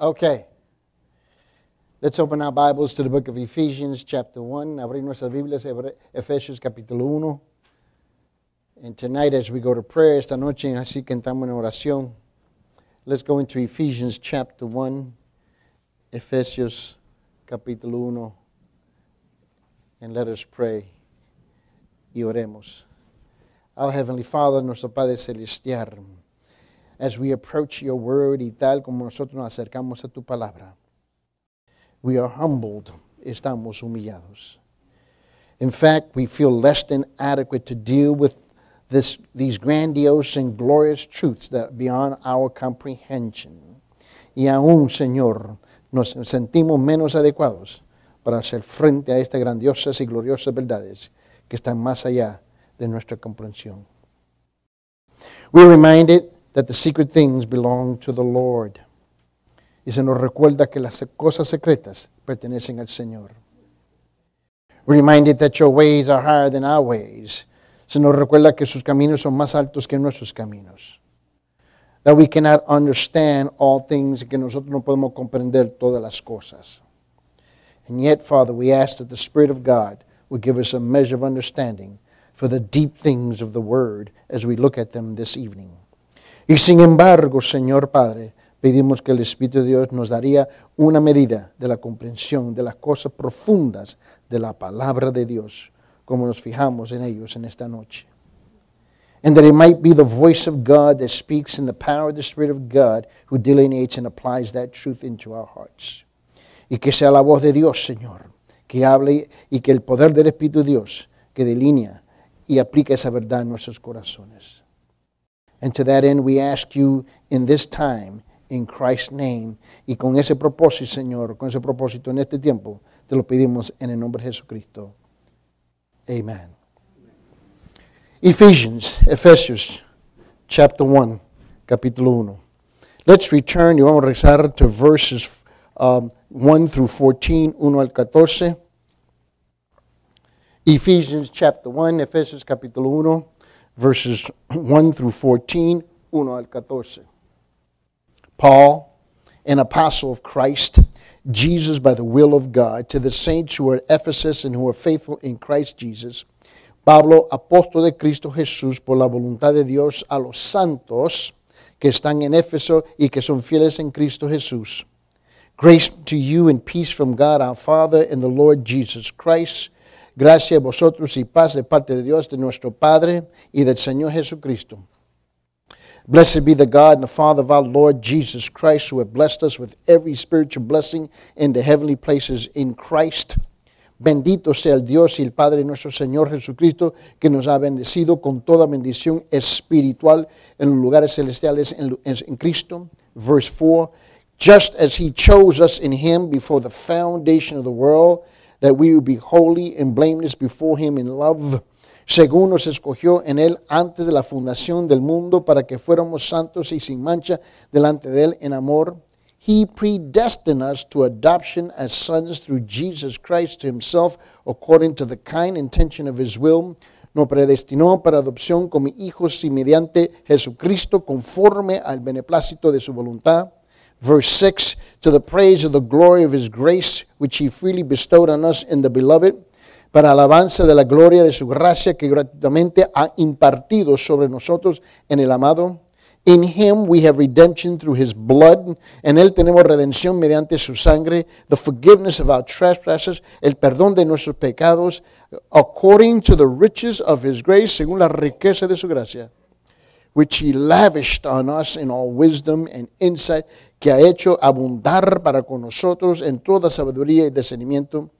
Okay. Let's open our Bibles to the book of Ephesians, chapter 1. Abrir nuestras Biblias, Efesios, capítulo 1. And tonight, as we go to prayer, esta noche, así que entramos en oración, let's go into Ephesians, chapter 1. Efesios, capítulo 1. And let us pray. Y oremos. Our Heavenly Father, nuestro Padre Celestial as we approach your word y tal como nosotros nos acercamos a tu palabra. We are humbled, estamos humillados. In fact, we feel less than adequate to deal with this, these grandiose and glorious truths that are beyond our comprehension. Y aún, Señor, nos sentimos menos adecuados para hacer frente a estas grandiosas y gloriosas verdades que están más allá de nuestra comprensión. We're reminded that the secret things belong to the Lord. Y se nos recuerda que las cosas secretas pertenecen al Señor. We're reminded that your ways are higher than our ways. Se nos recuerda que sus caminos son más altos que nuestros caminos. That we cannot understand all things, que nosotros no podemos comprender todas las cosas. And yet, Father, we ask that the Spirit of God would give us a measure of understanding for the deep things of the Word as we look at them this evening. Y sin embargo, Señor Padre, pedimos que el Espíritu de Dios nos daría una medida de la comprensión de las cosas profundas de la palabra de Dios, como nos fijamos en ellos en esta noche. And that might be the voice of God that speaks in the power of the Spirit of God who delineates and applies that truth into our hearts. Y que sea la voz de Dios, Señor, que hable y que el poder del Espíritu de Dios que delinea y aplica esa verdad en nuestros corazones. And to that end, we ask you in this time, in Christ's name, y con ese propósito, Señor, con ese propósito en este tiempo, te lo pedimos en el nombre de Jesucristo. Amen. Amen. Ephesians, Ephesians, chapter 1, capítulo 1. Let's return, y vamos a regresar to verses um, 1 through 14, 1 al 14. Ephesians chapter 1, Ephesians capítulo 1 verses 1 through 14, 1 al 14. Paul, an apostle of Christ, Jesus by the will of God, to the saints who are at Ephesus and who are faithful in Christ Jesus, Pablo, apóstol de Cristo Jesús, por la voluntad de Dios, a los santos que están en Éfeso y que son fieles en Cristo Jesús. Grace to you and peace from God our Father and the Lord Jesus Christ. Gracias a vosotros y paz de parte de Dios, de nuestro Padre y del Señor Jesucristo. Blessed be the God and the Father of our Lord Jesus Christ, who have blessed us with every spiritual blessing in the heavenly places in Christ. Bendito sea el Dios y el Padre de nuestro Señor Jesucristo, que nos ha bendecido con toda bendición espiritual en los lugares celestiales en, en Cristo. Verse 4 Just as He chose us in Him before the foundation of the world that we would be holy and blameless before him in love según nos escogió en Él antes de la fundación del mundo para que fuéramos santos y sin mancha delante de Él en amor. He predestined us to adoption as sons through Jesus Christ Himself, according to the kind intention of His will. Nos predestinó para adopción como hijos y mediante Jesucristo, conforme al beneplácito de su voluntad verse 6 to the praise of the glory of his grace, which he freely bestowed on us in the beloved, para alabanza de la gloria de su gracia que gratuitamente ha impartido sobre nosotros en el amado. In him we have redemption through his blood. En él tenemos redención mediante su sangre, the forgiveness of our trespasses, el perdón de nuestros pecados, according to the riches of his grace, según la riqueza de su gracia which He lavished on us in all wisdom and insight, que ha hecho abundar para con nosotros en toda sabiduría y discernimiento.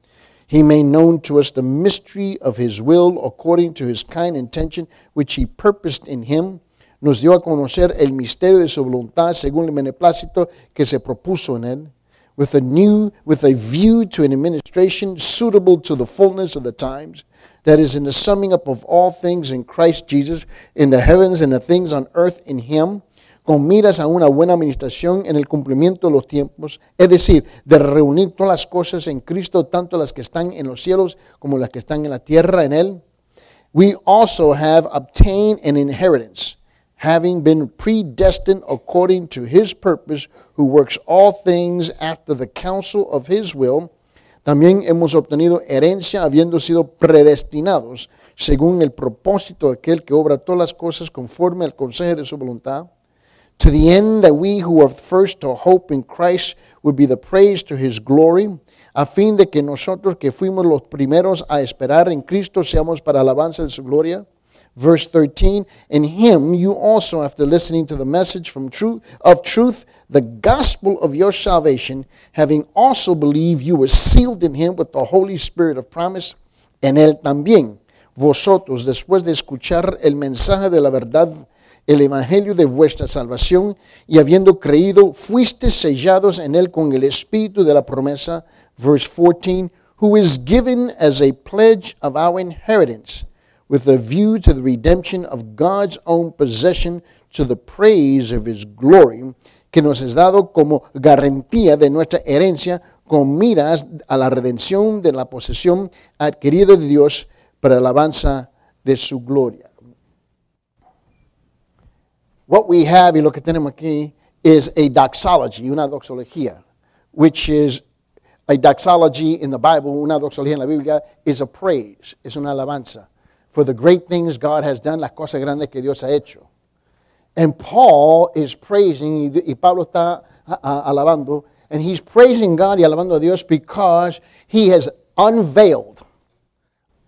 He made known to us the mystery of His will according to His kind intention, which He purposed in Him. Nos dio a conocer el misterio de su voluntad según el beneplácito que se propuso en Él. With a, new, with a view to an administration suitable to the fullness of the times that is in the summing up of all things in Christ Jesus, in the heavens and the things on earth in Him, con miras a una buena administración en el cumplimiento de los tiempos, es decir, de reunir todas las cosas en Cristo, tanto las que están en los cielos como las que están en la tierra en Él. We also have obtained an inheritance, having been predestined according to His purpose, who works all things after the counsel of His will También hemos obtenido herencia habiendo sido predestinados según el propósito de aquel que obra todas las cosas conforme al consejo de su voluntad. To the end that we who are first to hope in Christ would be the praise to his glory, a fin de que nosotros que fuimos los primeros a esperar en Cristo seamos para alabanza de su gloria. verse 13 in him you also after listening to the message from truth of truth the gospel of your salvation having also believed you were sealed in him with the holy spirit of promise en él también vosotros después de escuchar el mensaje de la verdad el evangelio de vuestra salvación y habiendo creído fuisteis sellados en él con el espíritu de la promesa verse 14 who is given as a pledge of our inheritance with a view to the redemption of God's own possession to the praise of His glory, que nos es dado como garantía de nuestra herencia con miras a la redención de la posesión adquirida de Dios para alabanza de su gloria. What we have y lo que tenemos aquí is a doxology, una doxología, which is a doxology in the Bible, una doxología en la Biblia, is a praise, es una alabanza for the great things God has done, las cosas grandes que Dios ha hecho. And Paul is praising, y Pablo está ah, ah, alabando, and he's praising God y alabando a Dios because he has unveiled,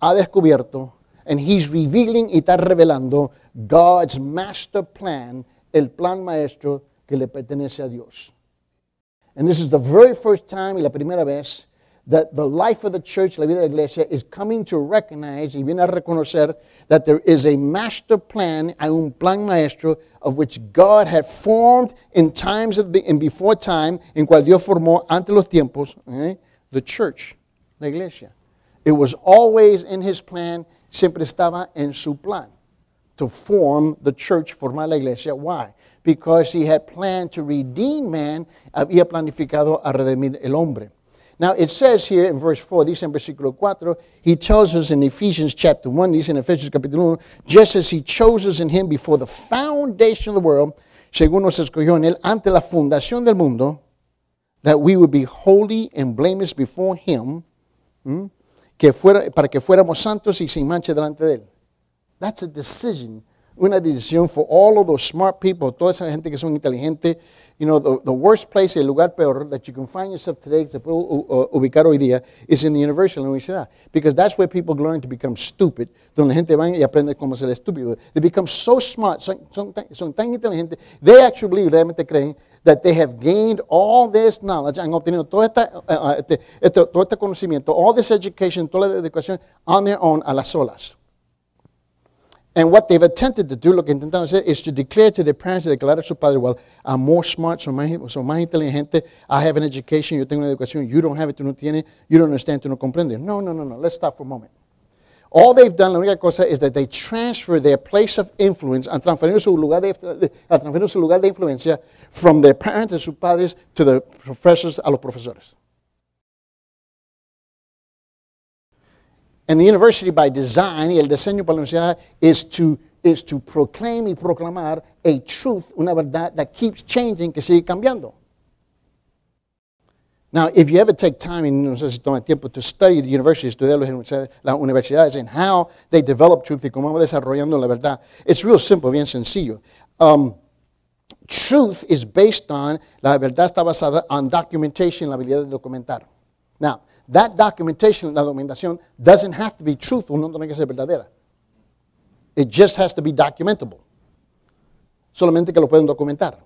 ha descubierto, and he's revealing y está revelando God's master plan, el plan maestro que le pertenece a Dios. And this is the very first time y la primera vez that the life of the church, la vida de la iglesia, is coming to recognize y viene a reconocer that there is a master plan, a un plan maestro, of which God had formed in times of, and before time, en cual Dios formó ante los tiempos, eh, the church, la iglesia. It was always in his plan, siempre estaba en su plan to form the church, formar la iglesia. Why? Because he had planned to redeem man, había planificado a redimir el hombre. Now it says here in verse 4, dice en versículo 4, he tells us in Ephesians chapter 1, dice en Ephesians capítulo 1, just as he chose us in him before the foundation of the world, según nos escogió en él ante la fundación del mundo, that we would be holy and blameless before him, hmm? que fuera, para que fuéramos santos y sin mancha delante de él. That's a decision, una decisión for all of those smart people, toda esa gente que son inteligentes, you know, the, the worst place, el lugar peor that you can find yourself today, que se puede ubicar hoy día, is in the university, la universidad. Because that's where people learn to become stupid. Donde la gente van y aprende cómo ser estúpido. They become so smart, son, son, tan, son tan inteligentes, they actually believe, realmente creen, that they have gained all this knowledge, han obtenido todo eh, eh, este, uh, este, este, todo este conocimiento, all this education, toda la educación, on their own, a las solas. And what they've attempted to do, lo que hacer, is to declare to their parents, declarar a su padre, well, I'm more smart, so más, soy más inteligente, I have an education, yo tengo una educación, you don't have it, tú no tienes, you don't understand, tú no comprendes. No, no, no, no, let's stop for a moment. All they've done, la única cosa, is that they transfer their place of influence, han transferido su lugar de, han transferido su lugar de influencia from their parents, and sus padres, to the professors, a los profesores. And the university by design, y el diseño para la universidad is to, is to proclaim y proclamar a truth, una verdad that keeps changing, que sigue cambiando. Now, if you ever take time, and no sé si tiempo, to study the universities, estudiar las universidades and how they develop truth y cómo van desarrollando la verdad, it's real simple, bien sencillo. Um, truth is based on, la verdad está basada on documentation, la habilidad de documentar. Now, that documentation, la documentación, doesn't have to be truthful, no tiene que ser verdadera. It just has to be documentable. Solamente que lo pueden documentar.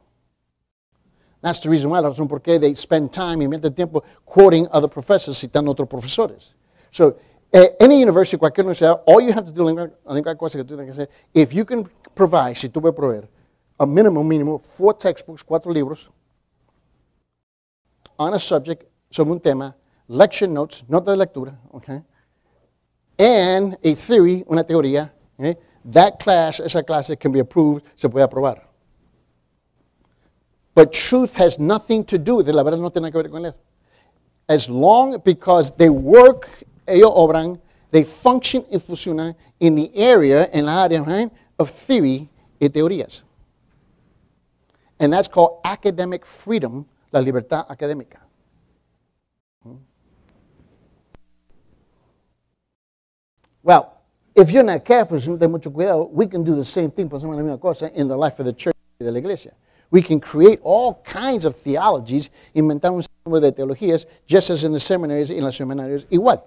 That's the reason why, la razón por qué they spend time, invierten tiempo, quoting other professors, citando otros profesores. So, uh, any university, cualquier universidad, all you have to do, la única cosa que tú tienes que hacer, if you can provide, si tú puedes proveer, a minimum, mínimo, four textbooks, cuatro libros, on a subject, sobre un tema, lecture notes, not de lectura, okay, and a theory, una teoría, okay, that class, esa clase can be approved, se puede aprobar. But truth has nothing to do with it, la verdad no tiene nada que ver con eso. As long, because they work, ellos obran, they function and funcionan in the area, en la área, right, of theory y teorías. And that's called academic freedom, la libertad académica. Well, if you're not careful, si no ten mucho cuidado, we can do the same thing, pensamos la misma cosa, in the life of the church, de la iglesia. We can create all kinds of theologies, inventar un número de teologías, just as in the seminaries, in los seminarios, igual.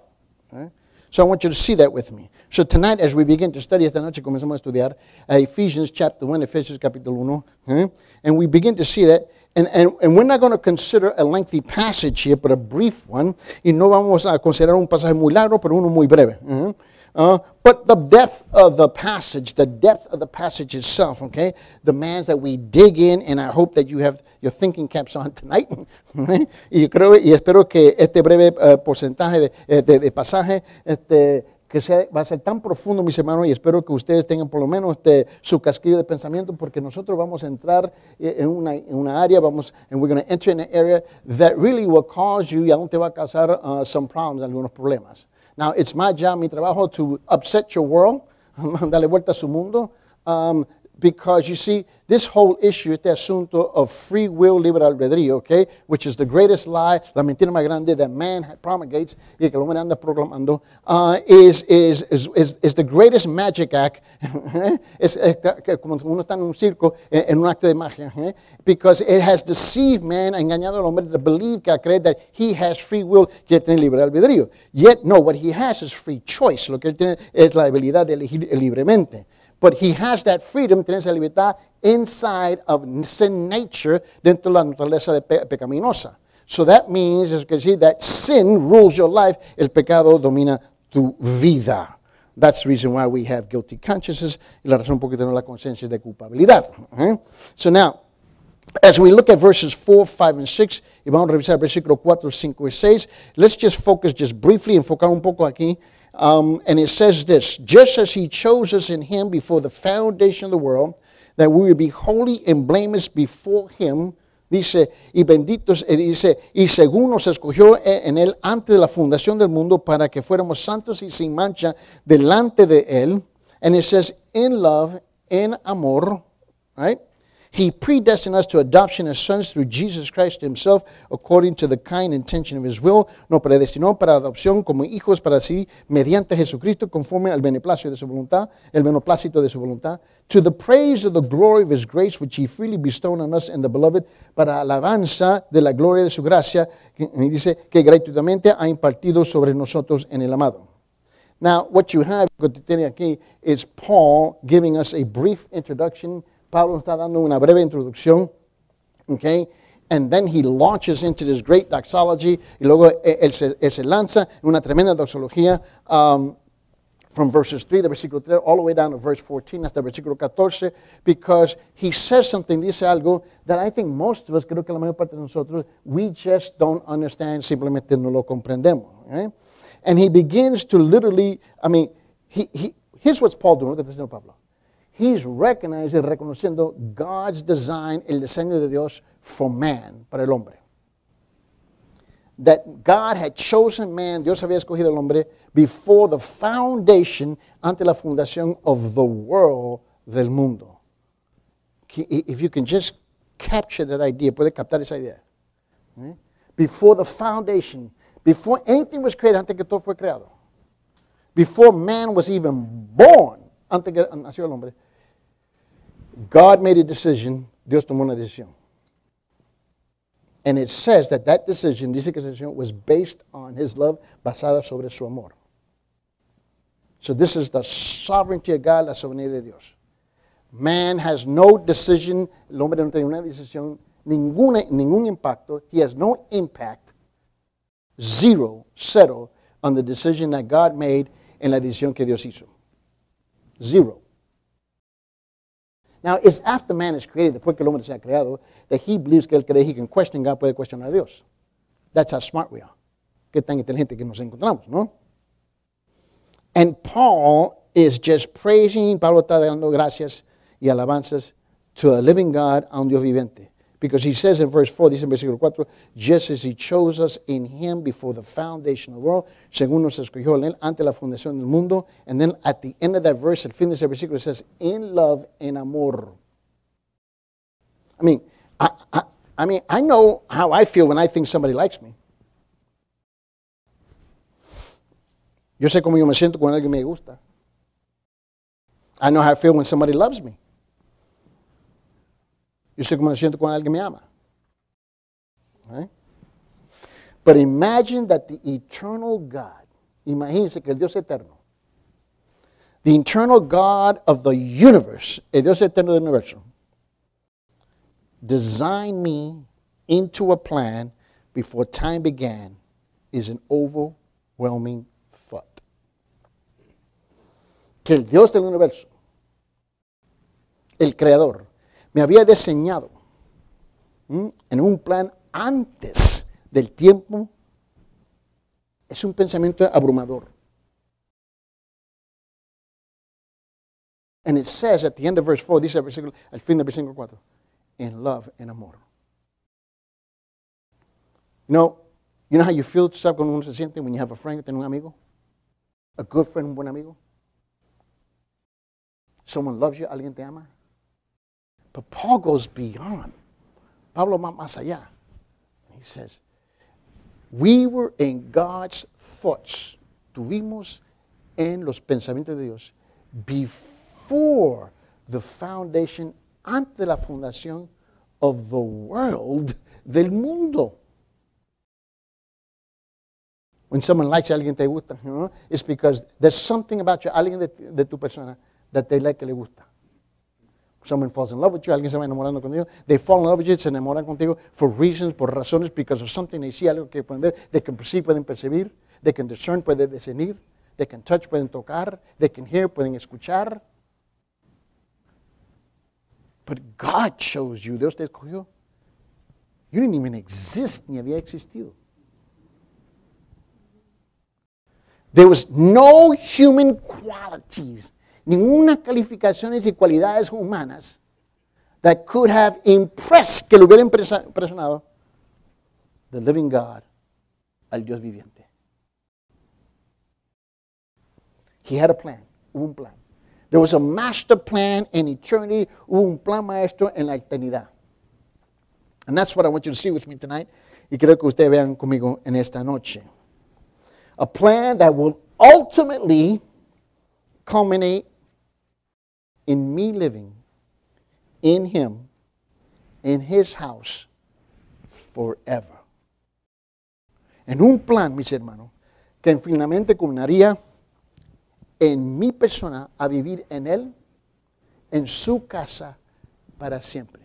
Right? So I want you to see that with me. So tonight, as we begin to study, esta noche comenzamos a estudiar uh, Ephesians chapter 1, Ephesians capítulo 1, right? and we begin to see that and, and, and, we're not going to consider a lengthy passage here, but a brief one. Y no vamos a considerar un pasaje muy largo, pero uno muy breve. Uh -huh. Uh, but the depth of the passage, the depth of the passage itself, okay, demands that we dig in, and I hope that you have your thinking caps on tonight. y creo y espero que este breve uh, porcentaje eh, de, pasaje este, que sea, va a ser tan profundo, mis hermanos, y espero que ustedes tengan por lo menos este, su casquillo de pensamiento, porque nosotros vamos a entrar eh, en una, en una área, vamos, and we're going to enter in an area that really will cause you, y aún te va a causar uh, some problems, algunos problemas. Now, it's my job, mi trabajo, to upset your world, darle vuelta a su mundo, um, because you see, this whole issue, este asunto of free will, libre albedrío, okay, which is the greatest lie, la mentira más grande that man promulgates y que el hombre anda proclamando, uh, is, is, is, is, the greatest magic act. es, como uno está en un circo, en, un acto de magia, eh, because it has deceived man, engañado al hombre to believe, que creer that he has free will, que tiene libre albedrío. Yet, no, what he has is free choice, lo que él tiene es la habilidad de elegir libremente. But he has that freedom, tiene esa libertad inside of sin nature, dentro de la naturaleza de pe pecaminosa. So that means, as you can see, that sin rules your life, el pecado domina tu vida. That's the reason why we have guilty consciences, y la razón por qué tenemos la conciencia de culpabilidad. Okay? Eh. So now, as we look at verses 4, 5, and 6, y vamos a revisar versículos 4, 5 y 6, let's just focus just briefly, enfocar un poco aquí Um, and it says this just as he chose us in him before the foundation of the world, that we would be holy and blameless before him. Dice, y benditos, eh, dice, y según nos escogió eh, en él antes de la fundación del mundo para que fuéramos santos y sin mancha delante de él. And it says, in love, en amor, right? He predestined us to adoption as sons through Jesus Christ himself, according to the kind intention of his will. No predestinó para adopción como hijos para sí, mediante Jesucristo, conforme al beneplácito de su voluntad, el beneplácito de su voluntad, to the praise of the glory of his grace, which he freely bestowed on us in the beloved, para alabanza de la gloria de su gracia, que, dice, que gratuitamente ha impartido sobre nosotros en el amado. Now, what you have, aquí, is Paul giving us a brief introduction Pablo está dando una breve introducción, okay? and then he launches into this great doxology, y luego eh, él se, él se lanza en una tremenda doxología um, from verses 3, the versículo 3, all the way down to verse 14, hasta versículo 14, because he says something, dice algo, that I think most of us, creo que la mayor parte de nosotros, we just don't understand, simplemente no lo comprendemos. Okay? And he begins to literally, I mean, he, he, here's what Paul doing, look at this, no Pablo he's recognizing, reconociendo God's design, el diseño de Dios for man, para el hombre. That God had chosen man, Dios había escogido al hombre before the foundation, ante la fundación of the world, del mundo. If you can just capture that idea, puede captar esa idea. Eh? Before the foundation, before anything was created, antes que todo fue creado. Before man was even born, antes que nació el hombre, God made a decision, Dios tomó una decisión. And it says that that decision, dice que decision, was based on his love, basada sobre su amor. So this is the sovereignty of God, la soberanía de Dios. Man has no decision, el hombre no tiene una decisión, ninguna, ningún impacto, he has no impact, zero, on the decision that God made en la decisión que Dios hizo. Zero. Now, it's after man is created, después que el hombre se ha creado, that he believes que él cree he can question God, puede cuestionar a Dios. That's how smart we are. Qué tan inteligente que nos encontramos, ¿no? And Paul is just praising, Pablo está dando gracias y alabanzas to a living God, a un Dios viviente. Because he says in verse 4, dice en versículo 4, just as he chose us in him before the foundation of the world, según nos escogió en él ante la fundación del mundo. And then at the end of that verse, el fin de ese versículo, it says, in love, en amor. I mean, I, I, I mean, I know how I feel when I think somebody likes me. Yo sé cómo yo me siento cuando alguien me gusta. I know how I feel when somebody loves me. Yo sé cómo me siento cuando alguien me ama. ¿Eh? But imagine that the eternal God, imagínense que el Dios eterno, the eternal God of the universe, el Dios eterno del universo, designed me into a plan before time began is an overwhelming thought. Que el Dios del universo, el creador, me había diseñado en un plan antes del tiempo, es un pensamiento abrumador. And it says at the end of verse 4, dice al fin del versículo 4, in love, en amor. You know, you know how you feel, ¿sabes cuando uno se siente when you have a friend, tener un amigo? A good friend, un buen amigo? Someone loves you, alguien te ama. But Paul goes beyond. Pablo "Yeah," He says, We were in God's thoughts. Tuvimos en los pensamientos de Dios before the foundation, ante la fundación of the world, del mundo. When someone likes alguien te gusta, you know, it's because there's something about you, alguien de, de tu persona, that they like que le gusta. Someone falls in love with you, alguien se va enamorando contigo. They fall in love with you, se enamoran contigo for reasons, por razones, because of something they see, algo que pueden ver. They can perceive, pueden percibir. They can discern, pueden discernir. They can touch, pueden tocar. They can hear, pueden escuchar. But God chose you. Dios te escogió. You didn't even exist, ni había existido. There was no human qualities ninguna calificaciones y cualidades humanas that could have impressed, que lo hubiera impresionado, the living God, al Dios viviente. He had a plan, un plan. There was a master plan in eternity, un plan maestro en la eternidad. And that's what I want you to see with me tonight. Y creo que ustedes vean conmigo en esta noche. A plan that will ultimately culminate in me living in Him, in His house forever. En un plan, mis hermanos, que finalmente culminaría en mi persona a vivir en Él, en su casa para siempre.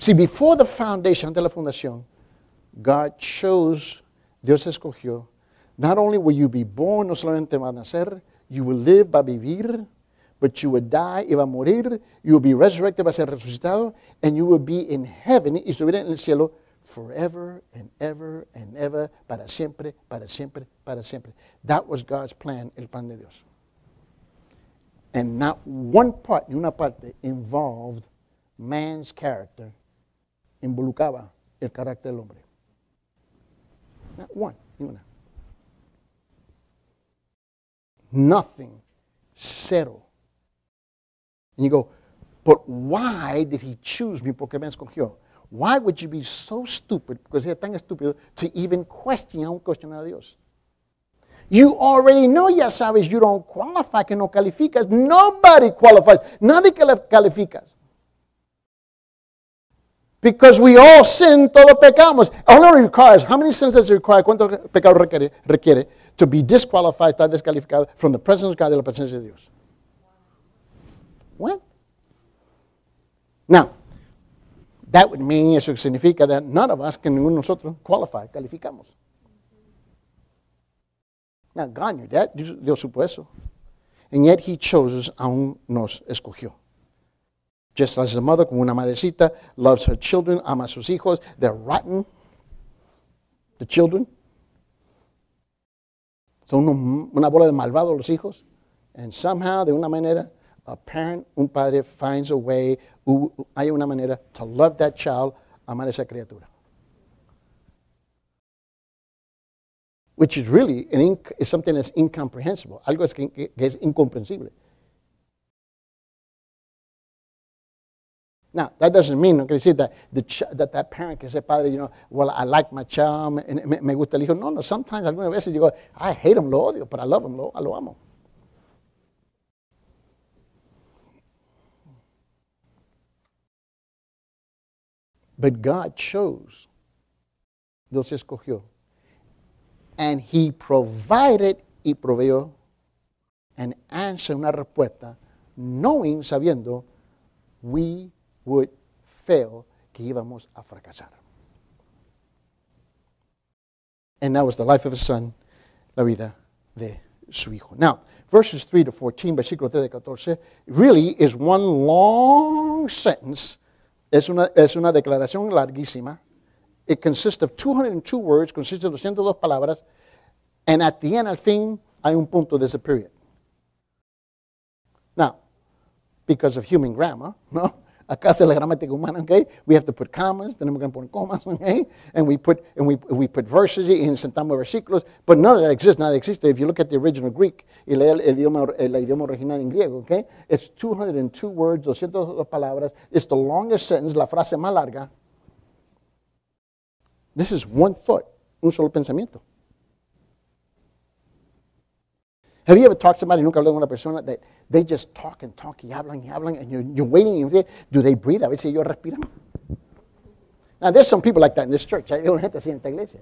See, before the foundation, antes de la fundación, God chose, Dios escogió, not only will you be born, no solamente van a ser you will live by vivir, but you will die y va a morir. You will be resurrected, va a ser resucitado, and you will be in heaven y estuviera en el cielo forever and ever and ever, para siempre, para siempre, para siempre. That was God's plan, el plan de Dios. And not one part, ni una parte, involved man's character, involucraba el carácter del hombre. Not one, ni una. Nothing. Cero. And you go, but why did he choose me? Porque me escogió. Why would you be so stupid? Because they're tan estúpido to even question, aún cuestionar a Dios. You already know, ya sabes, you don't qualify, que no calificas. Nobody qualifies. Nadie calificas. Because we all sin, todos pecamos. Only requires, how many sins does it require? ¿Cuánto pecado requiere, requiere to be disqualified, estar descalificado from the presence of God, de la presencia de Dios? What? now, that would mean, eso significa that none of us, que ninguno de nosotros, qualify, calificamos. Now, God knew that, Dios supo eso. And yet he chose us, aún nos escogió just as a mother, como una madrecita, loves her children, ama a sus hijos. They're rotten, the children. Son una bola de malvado los hijos. And somehow, de una manera, a parent, un padre, finds a way, hay una manera to love that child, amar esa criatura. Which is really an is something that's incomprehensible, algo que es incomprensible. Now, that doesn't mean, okay, quiere decir that, the ch- that that parent can say, Padre, you know, well, I like my child, and me, me gusta el hijo. No, no, sometimes, algunas veces, you go, I hate him, lo odio, but I love him, lo, lo amo. But God chose. Dios escogió. And He provided y proveyó an answer, una respuesta, knowing, sabiendo, we would fail, que íbamos a fracasar. And that was the life of his son, la vida de su hijo. Now, verses 3 to 14, versículo 3 de 14, really is one long sentence. Es una, es una declaración larguísima. It consists of 202 words, consiste de 202 palabras, and at the end, al fin, hay un punto de ese period. Now, because of human grammar, no? acá hace la gramática humana, okay? We have to put commas, tenemos que poner comas, okay? And we put, and we, we put verses y sentamos versículos, but none of that exists, nada existe. If you look at the original Greek, y lea el, el, idioma, el idioma original en griego, okay? It's 202 words, 202 palabras. It's the longest sentence, la frase más larga. This is one thought, un solo pensamiento. Have you ever talked to somebody, nunca hablado con una persona, that they just talk and talk y hablan y hablan, and you're, you're waiting, and do they breathe? A ver yo ellos respiran. Now, there's some people like that in this church. Hay una gente así en esta iglesia.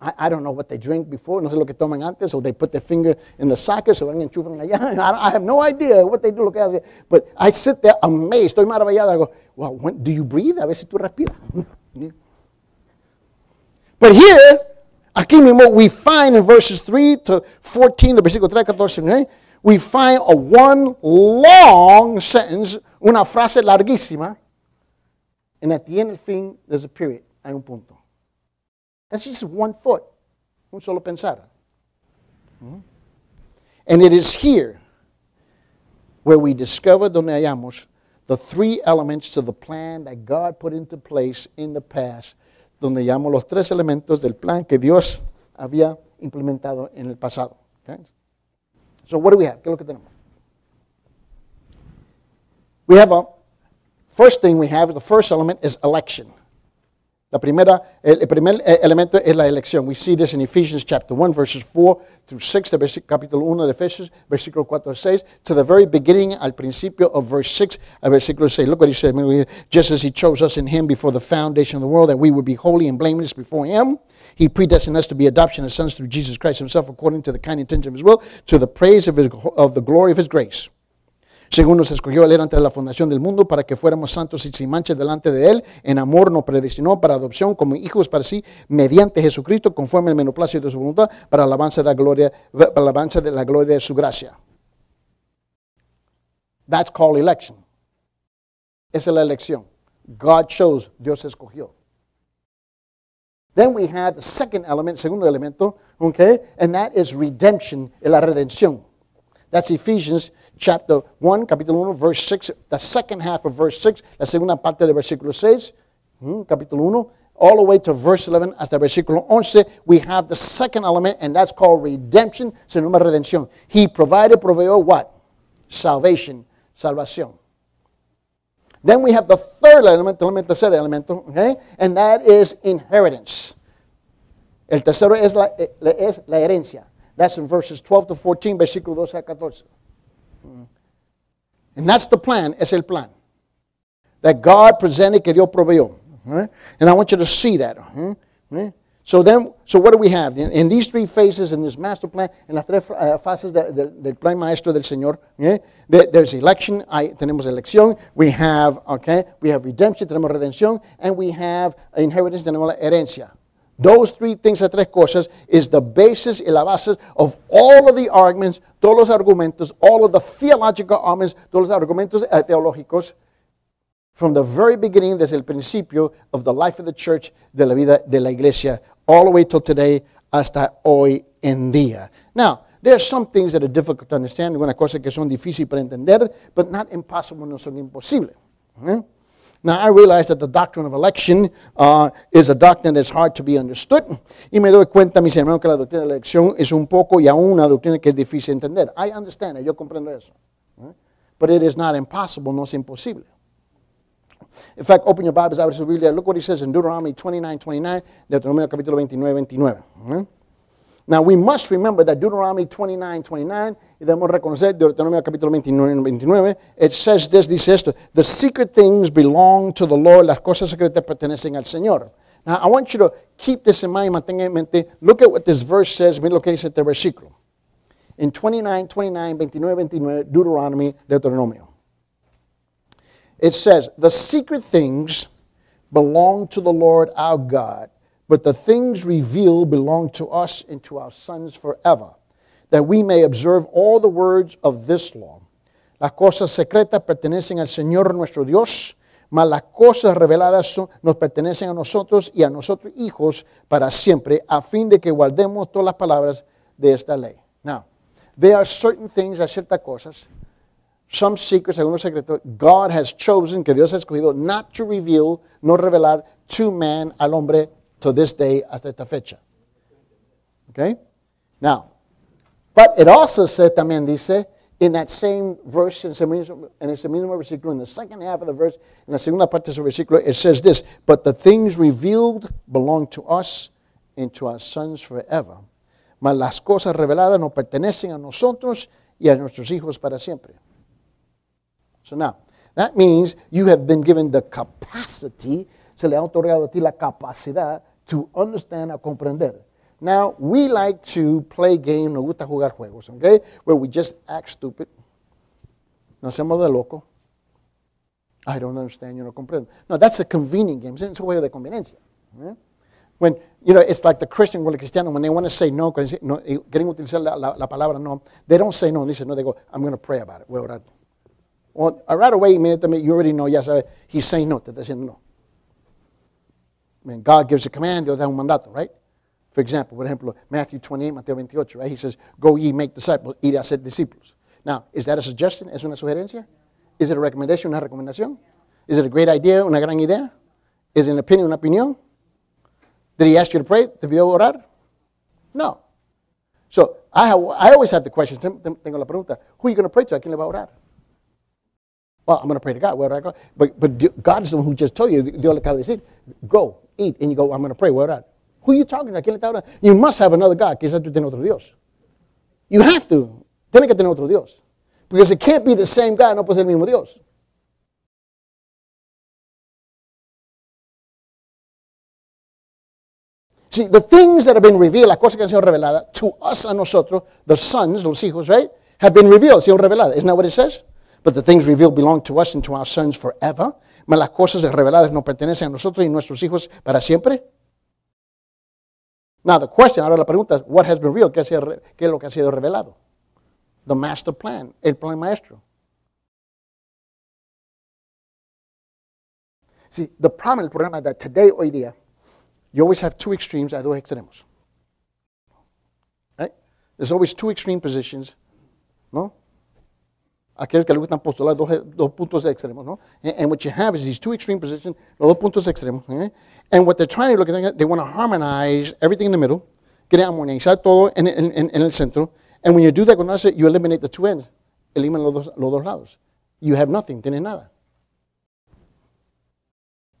I, I, don't know what they drink before, no sé lo que toman antes, or they put their finger in the socket, so I, I have no idea what they do, lo que hacen. But I sit there amazed, estoy maravillado. I go, well, when, do you breathe? A ver si tú respiras. But here, Aquí mismo we find in verses 3 to 14, the versículo 3 14, ¿eh? we find a one long sentence, una frase larguísima, and at the end of the thing there's a period, hay un punto. That's just one thought, un solo pensar. Mm -hmm. And it is here where we discover, donde hallamos, the three elements to the plan that God put into place in the past donde llamo los tres elementos del plan que Dios había implementado en el pasado. Okay? So what do we have? ¿Qué es lo que tenemos? We have a first thing we have, the first element is election. La primera, el, is primer eh, elemento es la elección. We see this in Ephesians chapter 1, verses 4 through 6, de capítulo 1 de Efesios, versículo 4 a 6, to the very beginning, al principio of verse 6, al versículo 6. Look what he said, just as he chose us in him before the foundation of the world, that we would be holy and blameless before him. He predestined us to be adoption as sons through Jesus Christ himself, according to the kind intention of his will, to the praise of, his, of the glory of his grace según nos escogió él era antes de la fundación del mundo, para que fuéramos santos y sin mancha delante de Él, en amor nos predestinó para adopción como hijos para sí, mediante Jesucristo, conforme el menoplácito de su voluntad, para alabanza de la gloria, para alabanza de la gloria de su gracia. That's called election. Esa es la elección. God chose, Dios escogió. Then we have the second element, segundo elemento, okay, and that is redemption, la redención. That's Ephesians chapter 1, capítulo 1, verse 6, the second half of verse 6, la segunda parte del versículo 6, hmm, capítulo 1, all the way to verse 11 hasta versículo 11, we have the second element, and that's called redemption. Se llama redención. He provided, proveyó what? Salvation, salvación. Then we have the third element, element tercer elemento, okay? and that is inheritance. El tercero es la, eh, es la herencia. That's in verses 12 to 14, versículo 12 a 14. Mm. And that's the plan, es el plan that God presented que Dios proveyó. And I want you to see that. So then, so what do we have in, these three phases in this master plan? En las tres eh, fases del plan maestro del Señor, ¿eh? there's election. tenemos elección. We have okay. We have redemption. Tenemos redención, and we have inheritance. Tenemos la herencia. Those three things, esas tres cosas, is the basis y la base of all of the arguments, todos los argumentos, all of the theological arguments, todos los argumentos eh, teológicos, from the very beginning, desde el principio of the life of the church, de la vida de la iglesia, all the way till today, hasta hoy en día. Now, there are some things that are difficult to understand, algunas cosas que son difíciles para entender, but not impossible, no son imposibles. ¿Eh? Now, I realize that the doctrine of election uh, is a doctrine that's hard to be understood. Y me doy cuenta, mis hermanos, que la doctrina de elección es un poco y aún una doctrina que es difícil de entender. I understand it, yo comprendo eso. ¿eh? But it is not impossible, no es imposible. In fact, open your Bibles, abre su Biblia. Look what he says in Deuteronomy 29, 29, Deuteronomio capítulo 29, 29. ¿eh? Now we must remember that Deuteronomy 29:29. 29, y debemos reconocer Deuteronomio capítulo 29, 29, it says this, dice esto, the secret things belong to the Lord, las cosas secretas pertenecen al Señor. Now I want you to keep this in mind, mantenga en mente, look at what this verse says, mira lo que dice este versículo. In 29:29, 29, Deuteronomy, Deuteronomio. It says, the secret things belong to the Lord our God but the things revealed belong to us and to our sons forever, that we may observe all the words of this law. Las cosas secretas pertenecen al Señor nuestro Dios, mas las cosas reveladas son, nos pertenecen a nosotros y a nosotros hijos para siempre, a fin de que guardemos todas las palabras de esta ley. Now, there are certain things, hay ciertas cosas, some secrets, algunos secretos, God has chosen, que Dios ha escogido, not to reveal, no revelar to man, al hombre to this day hasta esta fecha. Okay? Now, but it also said también dice in that same verse, in ese, mismo, en ese mismo versículo, in the second half of the verse, in la segunda parte de ese versículo, it says this But the things revealed belong to us and to our sons forever. Mas las cosas reveladas nos pertenecen a nosotros y a nuestros hijos para siempre. So now, that means you have been given the capacity, se le ha otorgado a ti la capacidad to understand and comprender. Now, we like to play games, nos gusta jugar juegos, okay? Where we just act stupid. no hacemos de loco. I don't understand, you know, comprendo. No, that's a convenient game. It's a juego de conveniencia. Yeah? When, you know, it's like the Christian or the Christian, when they want to say no, no quieren utilizar la, la, la palabra no, they don't say no. They say no, they go, I'm going to pray about it. Well, right away, immediately, you already know, yes, he's saying no, te está diciendo no when God gives a command, Dios da un mandato, right? For example, por ejemplo, Matthew 28, Mateo 28, right? He says, go ye make disciples, ir a hacer discípulos. Now, is that a suggestion? ¿Es una sugerencia? Is it a recommendation? ¿Una recomendación? Is it a great idea? ¿Una gran idea? Is it an opinion? ¿Una opinión? Did he ask you to pray? ¿Te pidió orar? No. So, I, have, I always have the question, tengo la pregunta, who are you going to pray to? ¿A quién le va a orar? Well, I'm going to pray to God. Where do I go? But, but is the one who just told you, the only kind of thing. go, eat. And you go, I'm going to pray. Where at? Who are you talking to? You must have another God. Quizás tú tienes otro Dios. You have to. Tienes que tener otro Dios. Because it can't be the same God, no puede ser el mismo Dios. See, the things that have been revealed, las cosas que han sido reveladas, to us, a nosotros, the sons, los hijos, right, have been revealed, sido reveladas. Isn't that what it says? But the things revealed belong to us and to our sons forever. Mas las cosas reveladas no pertenecen a nosotros y nuestros hijos para siempre. Now the question, ahora la pregunta what has been revealed? ¿Qué, ¿Qué es lo que ha sido revelado? The master plan, el plan maestro. See, the problem, el problema es that today, hoy día, you always have two extremes, hay dos extremos. Right? There's always two extreme positions, ¿no? que extremos, ¿no? And, and, what you have is these two extreme positions, los dos puntos extremos, ¿eh? And what they're trying to look at, they want to harmonize everything in the middle, quieren armonizar todo en, en, en, en el centro, and when you do that con eso, you eliminate the two ends, eliminan los dos, los dos lados. You have nothing, tienes nada.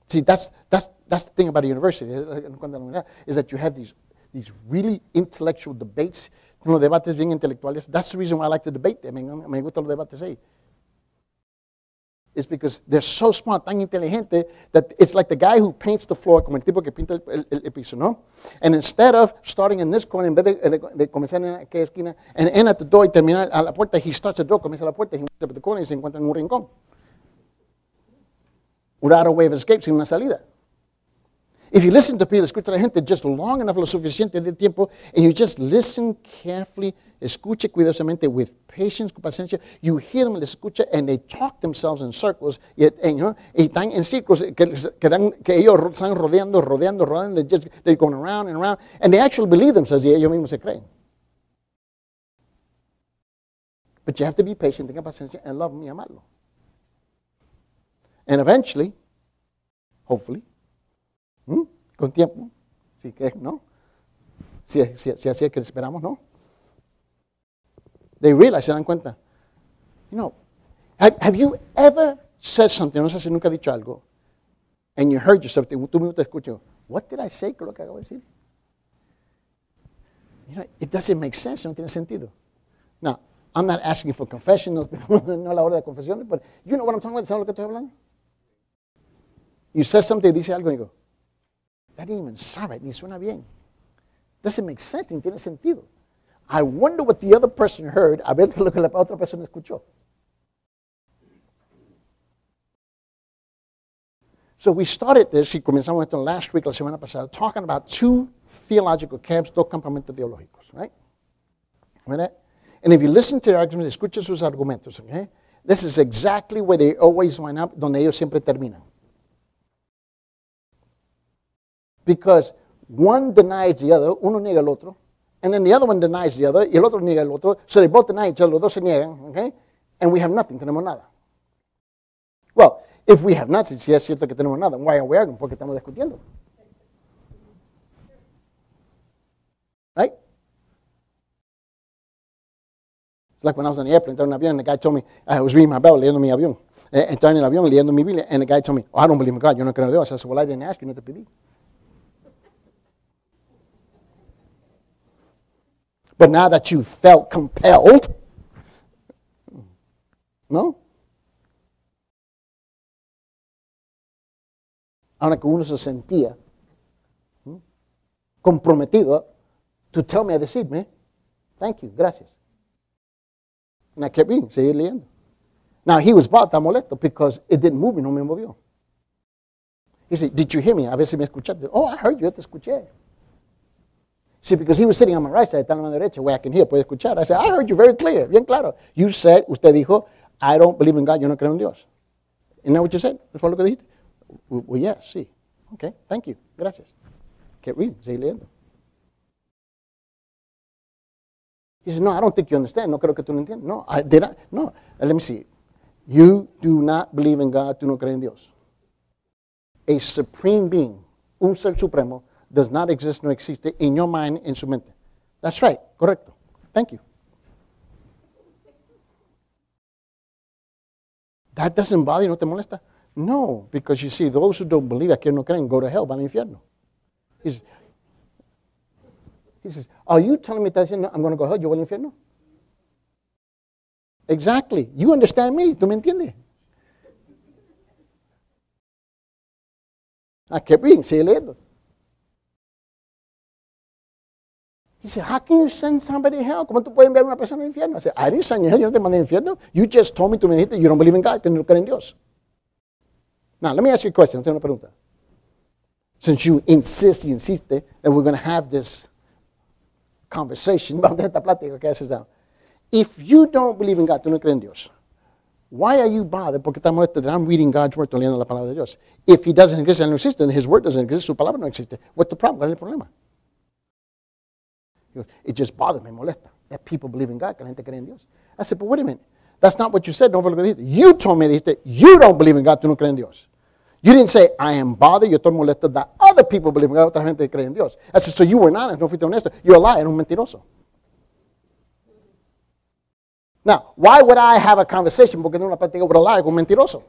See, that's, that's, that's the thing about a university, is that you have these, these really intellectual debates unos debates bien intelectuales. That's the reason why I like to debate them. Me, gustan los debates ahí. It's because they're so smart, tan inteligente, that it's like the guy who paints the floor, como el tipo que pinta el, el, el piso, ¿no? And instead of starting in this corner, en vez de, de, de comenzar en aquella esquina, and end at the door y terminar a la puerta, he starts at the door, comienza la puerta, he ends up at the corner y se encuentra en un rincón. Without a way of escape, sin una salida. If you listen to Peter, escucha a la gente just long enough, lo suficiente de tiempo, and you just listen carefully, escuche cuidadosamente with patience, con paciencia, you hear them, les escucha, and they talk themselves in circles, y, eh, and, you know, y están en círculos que, que, dan, que ellos están rodeando, rodeando, rodeando, they just, they're going around and around, and they actually believe themselves, y ellos mismos se creen. But you have to be patient, tenga paciencia, and love them y amarlo. And eventually, hopefully, ¿Mm? Con tiempo. Sí que no. Si, así es que esperamos, no. They realize, se dan cuenta. You know, have, you ever said something, no sé si nunca has dicho algo, and you heard yourself, tú mismo te escuchas, what did I say con lo que acabo de decir? You know, it doesn't make sense, no tiene sentido. Now, I'm not asking for confession, no, no a la hora de confesiones, but you know what I'm talking about, ¿sabes lo que estoy hablando? You said something, dice algo y digo, didn't even sabe, ni suena bien. Doesn't make sense, ni tiene sentido. I wonder what the other person heard, a ver lo que la otra persona escuchó. So we started this, y comenzamos esto last week, la semana pasada, talking about two theological camps, dos campamentos teológicos, right? ¿Verdad? And if you listen to the arguments, escucha sus argumentos, okay? This is exactly where they always wind up, donde ellos siempre terminan. because one denies the other, uno niega al otro, and then the other one denies the other, y el otro niega al otro, so they both deny each other, los dos se niegan, okay? And we have nothing, tenemos nada. Well, if we have nothing, si es cierto que tenemos nada, why are we arguing? Porque estamos discutiendo. Right? It's like when I was on the airplane, en avión, and the guy told me, I was reading my Bible, leyendo mi avión. Eh, eh en el avión leyendo mi Biblia, and the guy told me, oh, I don't believe in God, yo no creo en Dios. I said, well, I didn't ask you, no te pedí. But now that you felt compelled, no? Ahora que uno se sentía comprometido to tell me, a decirme, thank you, gracias. And I kept reading, seguir leyendo. Now he was bought, está molesto, because it didn't move me, no me movió. He said, did you hear me? A veces me escuchaste. Oh, I heard you, te escuché. See, because he was sitting on my right side, está en la derecha, where I can hear, puede escuchar. I said, I heard you very clear, bien claro. You said, usted dijo, I don't believe in God, yo no creo en Dios. Isn't that what you said? ¿Eso fue lo que dijiste? Well, yes, see. sí. Okay, thank you, gracias. Keep reading, sigue leyendo. He said, no, I don't think you understand. No creo que tú no entiendes. No, I did not. No, let me see. You do not believe in God, tú no crees en Dios. A supreme being, un ser supremo, does not exist, no existe, in your mind, en su mente. That's right, correcto. Thank you. That doesn't bother you, no te molesta? No, because you see, those who don't believe, aquellos no creen, go to hell, van al infierno. He's, he says, Are you telling me that I'm going to go to hell? Yo voy al infierno? Exactly. You understand me. ¿Tú me entiendes? I kept reading. Sigue leyendo. He said, How can you send somebody to hell? ¿Cómo tú puedes enviar a una persona al infierno? I said, I didn't send you hell. Yo no te mandé al infierno. You just told me to meditate. You don't believe in God. Que no creen en Dios. Now, let me ask you a question. Tengo una pregunta. Since you insist, you insiste that we're going to have this conversation, vamos a tener esta plática que haces down. If you don't believe in God, tú no crees en Dios. Why are you bothered? Porque estás molesto that I'm reading God's word, leyendo la palabra de Dios. If He doesn't exist and no existe, then His word doesn't exist, su palabra no existe. What's the problem? ¿Cuál es el problema? Goes, it just bothers me, molesta, that people believe in God, que la gente cree en Dios. I said, but wait a minute. That's not what you said. Don't lo it. You told me that you don't believe in God, tú no crees en Dios. You didn't say, I am bothered, yo estoy molesta that other people believe in God, otra gente cree en Dios. I said, so you were honest, no fuiste honesto. You're a liar, un mentiroso. Now, why would I have a conversation porque no una práctica with a liar un mentiroso?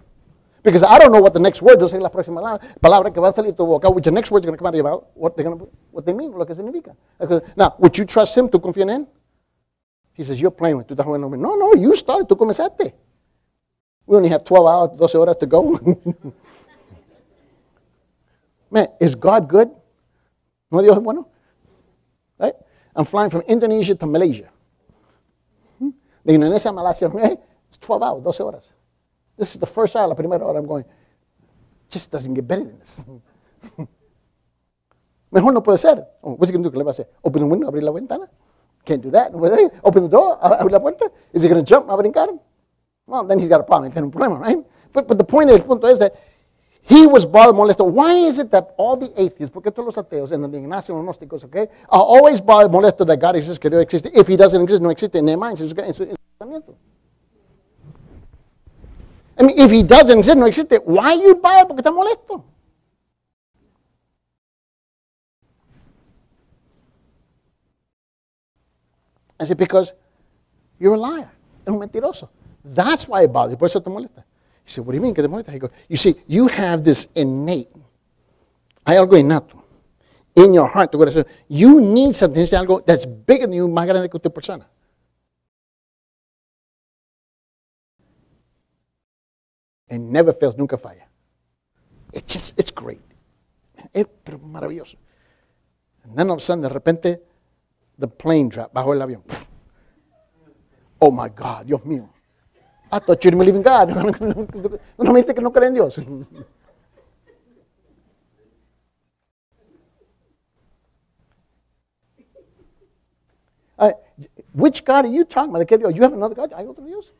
Because I don't know what the next word, yo sé la próxima palabra que va a salir tu boca, which the next word's going to come out of your mouth, what, they're gonna, what they mean, lo que significa. Now, would you trust him? to confías en él? He says, you're playing with. Tú estás jugando. No, no, you started, tú comenzaste. We only have 12 hours, 12 horas to go. Man, is God good? ¿No Dios es bueno? Right? I'm flying from Indonesia to Malaysia. De Indonesia a Malasia, it's 12 hours, 12 horas. This is the first child, la primera hora. I'm going, just doesn't get better than this. Mejor no puede ser. What's he going to do? ¿Qué le va a hacer? Open the window, abrir la ventana. Can't do that. Open the door, abrir la puerta. Is he going to jump, va a brincar? Well, then he's got a problem. He's got a problem, right? But, but the point is, punto is that he was bothered, molested. Why is it that all the atheists, porque todos los ateos and the ignacios gnósticos, okay, are always bothered, molested that God exists, que Dios existe. If he doesn't exist, no existe in their minds, en su, en su pensamiento. I mean, if he doesn't, sin no existe. Why you buy bad? Porque está molesto. I said, because you're a liar. Es un mentiroso. That's why it bothers you. Por eso te molesta. He said, what do you mean que te molesta? He goes, you see, you have this innate. Hay algo innato. In your heart, tu corazón. You need something. Es algo that's bigger than you, más grande que tu persona. and never fails, nunca falla. It's just, it's great. It's maravilloso. And then all of a sudden, de repente, the plane dropped, bajo el avión. Oh my God, Dios mío. I thought you didn't believe in God. no me dice que no cree en Dios. which God are you talking about? ¿De You have another God? I ¿Hay otro Dios?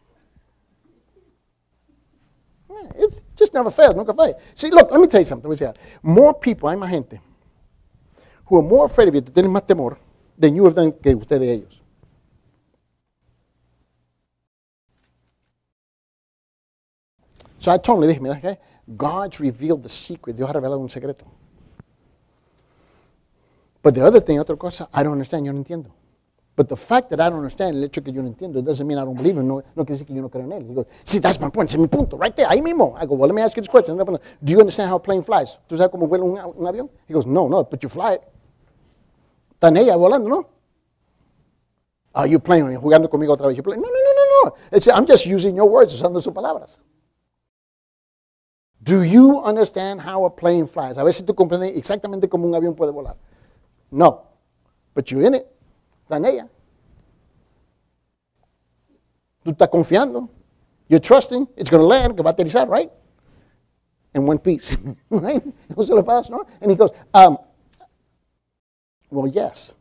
it's just never fails, nunca falla. See, look, let me tell you something. Voy a decir, more people, hay más gente who are more afraid of you, tienen más temor than you of them que usted de ellos. So I told him, le dije, okay, God's revealed the secret. Dios ha revelado un secreto. But the other thing, otra cosa, I don't understand, yo no entiendo. But the fact that I don't understand, el hecho que yo no entiendo, doesn't mean I don't believe him. No, no quiere decir que yo no creo en él. He goes, see, that's my point. es mi punto, right there, ahí mismo. I go, well, let me ask you this question. Do you understand how a plane flies? ¿Tú sabes cómo vuela un, avión? He goes, no, no, but you fly it. Está en ella volando, ¿no? Are you playing? Jugando conmigo otra vez. No, no, no, no, no. I'm just using your words, usando sus palabras. Do you understand how a plane flies? A ver si tú comprendes exactamente cómo un avión puede volar. No, but you're in it. Está ella. Tú estás confiando. You're trusting. It's going to land, que va a aterrizar, right? In one piece, right? Entonces le pasa, ¿no? And he goes, um, well, yes.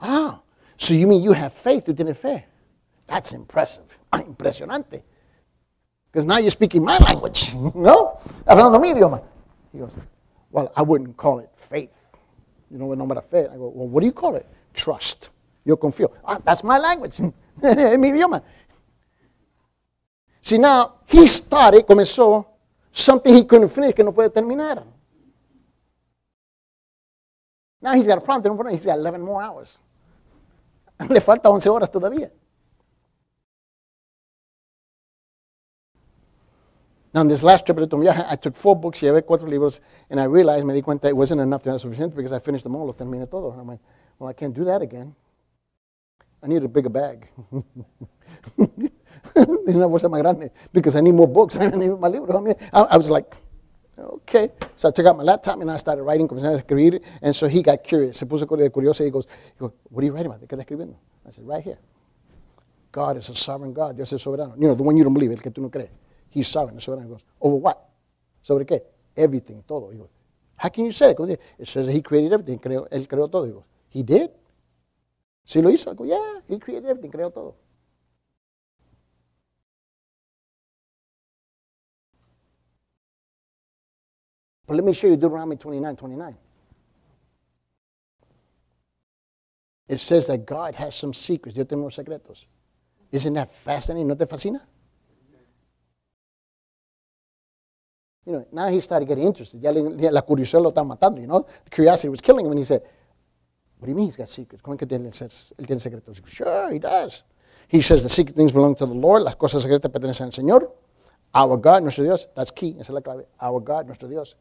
Ah, so you mean you have faith, you didn't fe. That's impressive. Ah, impresionante. Because now you're speaking my language, ¿no? Hablando mi idioma. He goes, well, I wouldn't call it faith. You know, I'm nombre de Faith. I go, well, what do you call it? Trust. Yo confío. Ah, that's my language. es mi idioma. See, now, he started, comenzó, something he couldn't finish, que no puede terminar. Now he's got a problem. He's got 11 more hours. Le falta 11 horas todavía. Now, in this last trip to viaje, I took four books, llevé cuatro libros, and I realized, me di cuenta, it wasn't enough, no have suficiente, because I finished them all, los terminé todo. And I like, well, I can't do that again. I need a bigger bag. Una bolsa más grande because I need more books. I need my libro. I mean, I, I, was like, okay. So I took out my laptop and I started writing, comenzando a escribir. And so he got curious. Se puso curioso. He goes, he goes, what are you writing about? ¿Qué estás escribiendo? I said, right here. God is a sovereign God. Dios es soberano. You know, the one you don't believe, el que tú no crees. He's sovereign, soberano. He goes, over what? ¿Sobre qué? Everything, todo. He goes, how can you say it? It says that he created everything. él creó todo. He goes, he did? Sí lo hizo. Yeah, he created everything, creó todo. But let me show you Deuteronomy 29 29. It says that God has some secrets. Dios tiene secretos. Isn't that fascinating? ¿No te fascina? You know, now he started getting interested. Ya, le, ya la curiosidad lo está matando, you know? The curiosity was killing him, and he said, what do you mean he's got secrets? ¿Cómo que tiene, él tiene secretos? Sure, he does. He says the secret things belong to the Lord. Las cosas secretas pertenecen al Señor. Our God, nuestro Dios. That's key. Esa es la clave. Our God, nuestro Dios.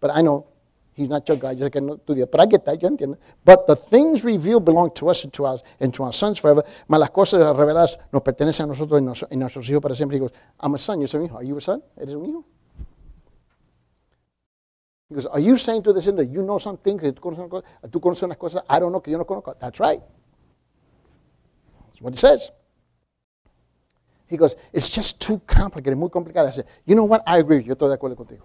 But I know he's not your God. Yo sé que no tu Dios. But I get that. Yo entiendo. But the things revealed belong to us and to our, and to our sons forever. Mas las cosas reveladas nos pertenecen a nosotros y, nos, y nuestros hijos para siempre. He goes, I'm a son. You're un son. Are you a son? ¿Eres un hijo? He goes, Are you saying to the sinner, you know some things, tú conoces, cosas, tú I don't know, That's right. That's what he says. He goes, It's just too complicated, muy complicado. I said, You know what? I agree, yo estoy de acuerdo contigo.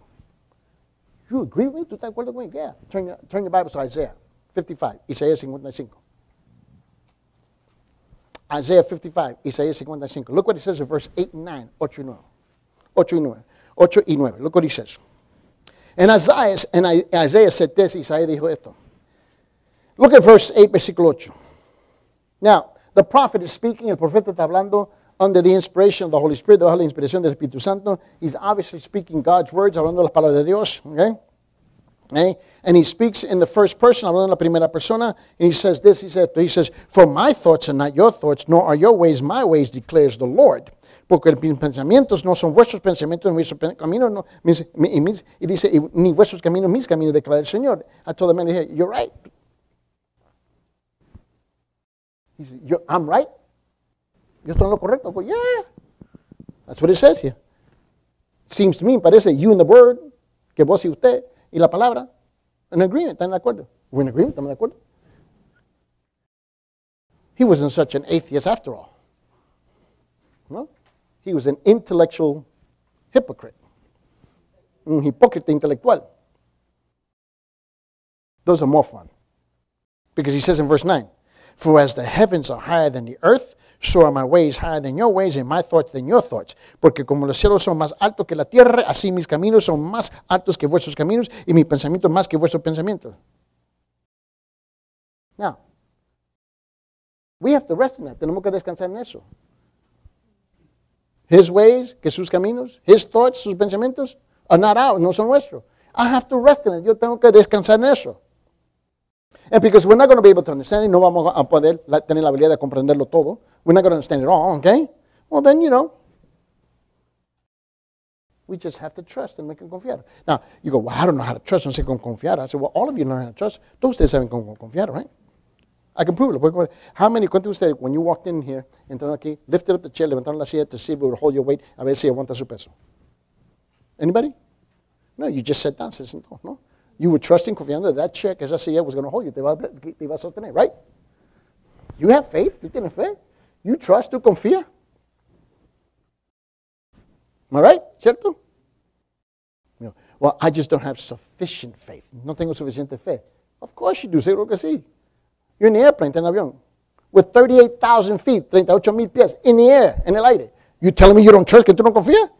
You agree with me? ¿Tú estás de acuerdo conmigo? Yeah. Turn your, turn your Bible to Isaiah 55, Isaías 55. Isaiah 55, Isaías 55. Look what it says in verse 8 and 9, 8 y 9. 8 y 9. 9. Look what he says. And Isaiah, said Isaiah 7, Isaías dijo esto. Look at verse 8, versículo 8. Now, the prophet is speaking, el profeta está hablando under the inspiration of the Holy Spirit, bajo la inspiración del Espíritu Santo. He's obviously speaking God's words, hablando las palabras de Dios, okay? okay? And he speaks in the first person, hablando la primera persona, and he says this, he says, he says, For my thoughts are not your thoughts, nor are your ways my ways, declares the Lord. porque mis pensamientos no son vuestros pensamientos, mis caminos no, y dice, ni vuestros caminos, mis caminos, declara el Señor. A toda manera dije, you're right. He said, I'm right. Yo estoy en lo correcto. Go, pues, yeah. That's what it says here. Seems to me, parece, you and the word, que vos y usted, y la palabra, in agreement, están de acuerdo. We're in agreement, estamos de acuerdo. He wasn't such an atheist after all. ¿No? He was an intellectual hypocrite, un hipócrita intelectual. Those are more fun. Because he says in verse 9, For as the heavens are higher than the earth, so are my ways higher than your ways, and my thoughts than your thoughts. Porque como los cielos son más altos que la tierra, así mis caminos son más altos que vuestros caminos, y mi pensamiento más que vuestro pensamiento. Now, we have to rest in that. Tenemos que descansar en eso. His ways, que sus caminos, his thoughts, sus pensamientos, are not ours, no son nuestros. I have to rest in it. Yo tengo que descansar en eso. And because we're not going to be able to understand it, no vamos a poder tener la habilidad de comprenderlo todo. We're not going to understand it all, okay? Well, then, you know, we just have to trust and make him confiar. Now, you go, well, I don't know how to trust. No sé cómo confiar. I said, well, all of you know how to trust. Todos ustedes saben cómo confiar, right? I can prove it. How many, cuente usted, when you walked in here, entraron aquí, lifted up the chair, levantaron la silla to see if it would hold your weight, a ver si aguanta su peso. Anybody? No, you just sat down, se sentó, ¿no? You were trusting, confiando that that chair, que esa silla was going to hold you, te iba, te iba a sostener, right? You have faith, tú tienes fe. You trust, tú confía. Am I right? ¿Cierto? No. Well, I just don't have sufficient faith. No tengo suficiente fe. Of course you do, seguro que sí. You're in the airplane, está en avión. With 38,000 feet, 38,000 pies, in the air, en el aire. You telling me you don't trust, que tú no confías?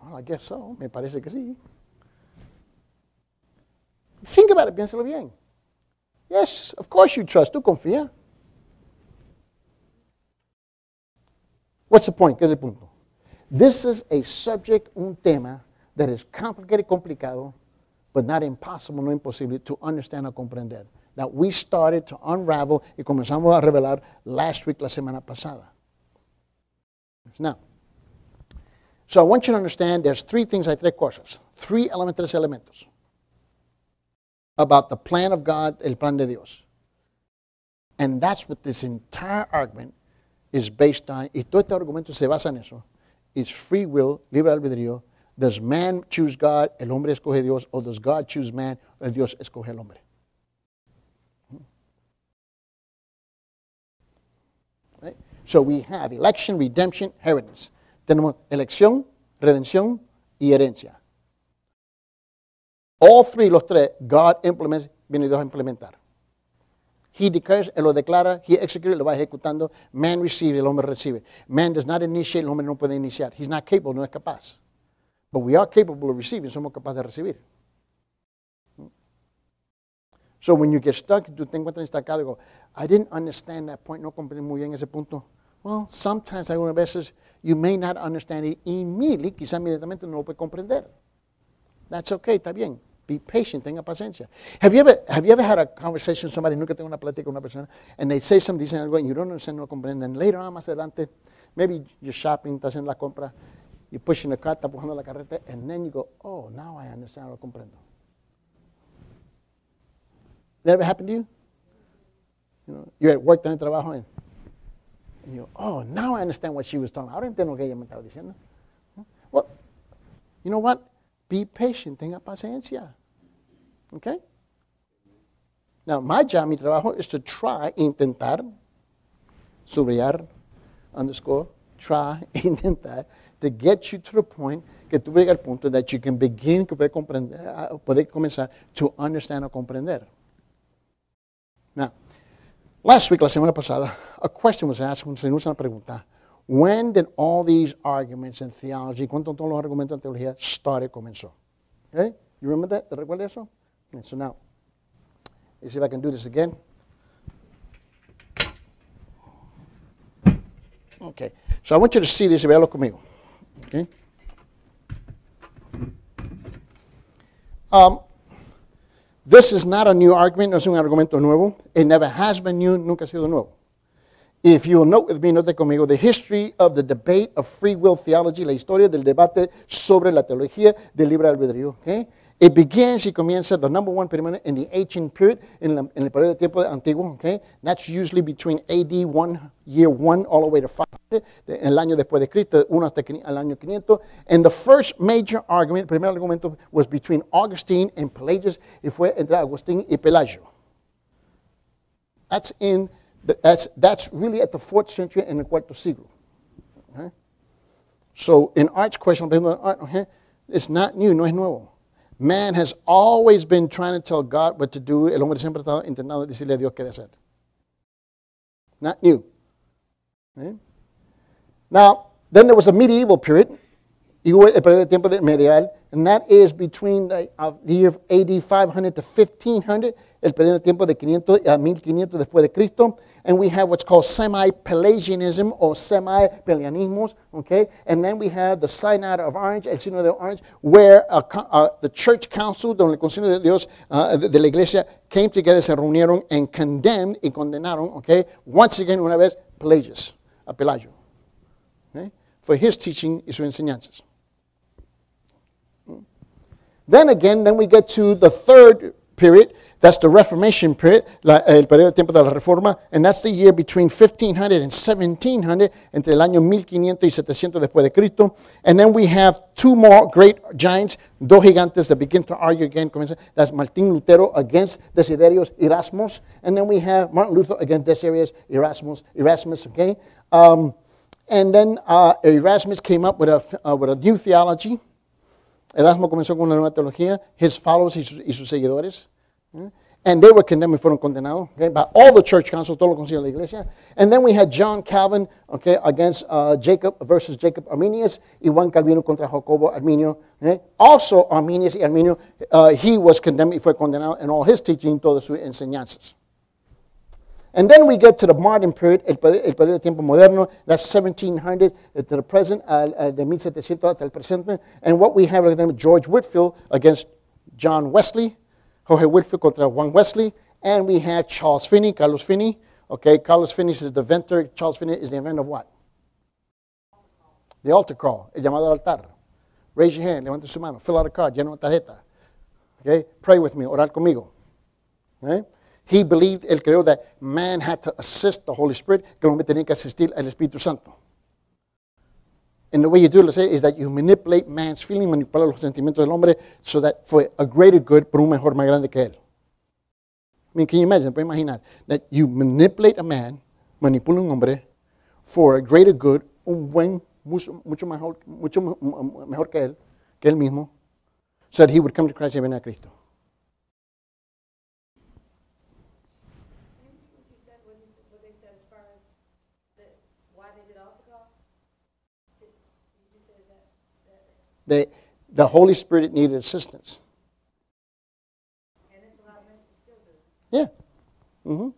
Well, I guess so. Me parece que sí. Think about it, piénsalo bien. Yes, of course you trust. Tú confías. What's the point? ¿Qué es el punto? This is a subject, un tema, that is complicated, complicado, but not impossible, no imposible to understand or comprehend that we started to unravel y comenzamos a revelar last week, la semana pasada. Now, so I want you to understand there's three things, hay tres cosas, three elementos, tres elementos about the plan of God, el plan de Dios. And that's what this entire argument is based on. Y todo este argumento se basa en eso. It's free will, libre albedrío. Does man choose God? El hombre escoge Dios. Or does God choose man? El Dios escoge el hombre. So we have election, redemption, inheritance. Tenemos elección, redención y herencia. All three, los tres, God implements, viene Dios a implementar. He declares, Él lo declara, He executes, lo va ejecutando. Man receives, el hombre recibe. Man does not initiate, el hombre no puede iniciar. He's not capable, no es capaz. But we are capable of receiving, somos capaces de recibir. So when you get stuck, tú te encuentras estancado I didn't understand that point, no comprendí muy bien ese punto. Well, sometimes algunas veces you may not understand it immediately, quizá inmediatamente no lo puedes comprender. That's okay, está bien. Be patient, tenga paciencia. Have you ever, have you ever had a conversation with somebody, nunca tengo una plática con una persona, and they say something, dicen algo, and you don't understand, no comprenden. And later on, más adelante, maybe you're shopping, estás haciendo la compra, you're pushing the cart, está empujando la carreta, and then you go, oh, now I understand, lo comprendo. That ever happened to you? You know, you're at work, tienes trabajo, and, you go, oh, now I understand what she was talking about. Ahora entiendo lo que ella me estaba diciendo. Well, you know what? Be patient. Tenga paciencia. Okay? Now, my job, mi trabajo, is to try, intentar, subrayar, underscore, try, intentar, to get you to the point que tú llegas al punto that you can begin poder, ah, comenzar to understand or comprender. Now, last week, la semana pasada, a question was asked, hicimos una pregunta. When did all these arguments in theology, cuando todos los argumentos en teología started, comenzó? Okay? You remember that? ¿Te recuerdas eso? And so now, let's see if I can do this again. Okay, so I want you to see this, véalo conmigo. Okay? Um, this is not a new argument, no es un argumento nuevo. It never has been new, nunca ha sido nuevo. If you'll note with me, note conmigo, the history of the debate of free will theology, la historia del debate sobre la teología del libre albedrío. Okay? It begins y comienza, the number one permanent in the ancient period, en, la, en el periodo de tiempo antiguo. Okay? That's usually between AD 1, year 1, all the way to 5 en el año después de Cristo, uno hasta el año 500. And the first major argument, el primer argumento was between Augustine and Pelagius, y fue entre Agustín y Pelagio. That's in, the, that's, that's really at the fourth century and the cuarto siglo. Okay? So in arts question, it's not new, no es nuevo. Man has always been trying to tell God what to do. El hombre siempre estaba intentando decirle a Dios qué hacer. Not new. Okay? Now, then there was a medieval period, and that is between the, uh, the year AD 500 to 1500, el periodo tiempo de 500, 1500 después de Cristo, and we have what's called semi-Pelagianism or semi-Pelagianismos, okay? And then we have the Synod of Orange, el Synod of Orange, where the church council, donde el de Dios, uh, de, de, la Iglesia, came together, se reunieron and condemned, y condenaron, okay? Once again, una vez, Pelagius, a Pelagio, for his teaching y sus enseñanzas. Then again, then we get to the third period. That's the Reformation period, la, eh, el periodo de tiempo de la Reforma, and that's the year between 1500 and 1700, entre el año 1500 y 700 después de Cristo. And then we have two more great giants, dos gigantes that begin to argue again. That's Martin Lutero against Desiderius Erasmus, and then we have Martin Luther against Desiderius Erasmus. Erasmus, okay. Um, and then uh, Erasmus came up with a, uh, with a new theology. Erasmo comenzó con una nueva teología, his followers y his y sus seguidores. And they were condemned, fueron condenados okay, by all the church councils, todo el concilio de la iglesia. And then we had John Calvin okay, against uh, Jacob versus Jacob Arminius, y Juan Calvino contra Jacobo Arminio. Okay. ¿eh? Also, Arminius y Arminio, uh, he was condemned y fue condenado in all his teaching, todas sus enseñanzas. And then we get to the modern period, el, el periodo de tiempo moderno, that's 1700 eh, to the present, uh, uh, de 1700 hasta el presente. And what we have is George Whitfield against John Wesley, Jorge Whitfield contra Juan Wesley, and we have Charles Finney, Carlos Finney. Okay, Carlos Finney is the inventor, Charles Finney is the inventor of what? The altar call, el llamado al altar. Raise your hand, levante su mano, fill out a card, Lleno una tarjeta. Okay, pray with me, orar conmigo. Okay? He believed, él creyó that man had to assist the Holy Spirit, que el hombre tenía que asistir al Espíritu Santo. And the way you do it, let's say, is that you manipulate man's feeling, manipular los sentimientos del hombre, so that for a greater good, por un mejor más grande que él. I mean, can you imagine? you imaginar that you manipulate a man, manipula un hombre, for a greater good, un buen, mucho, mucho mejor, mucho mejor que él, que él mismo, so that he would come to Christ y venir a Cristo. They, the Holy Spirit needed assistance. Yeah. Mm-hmm.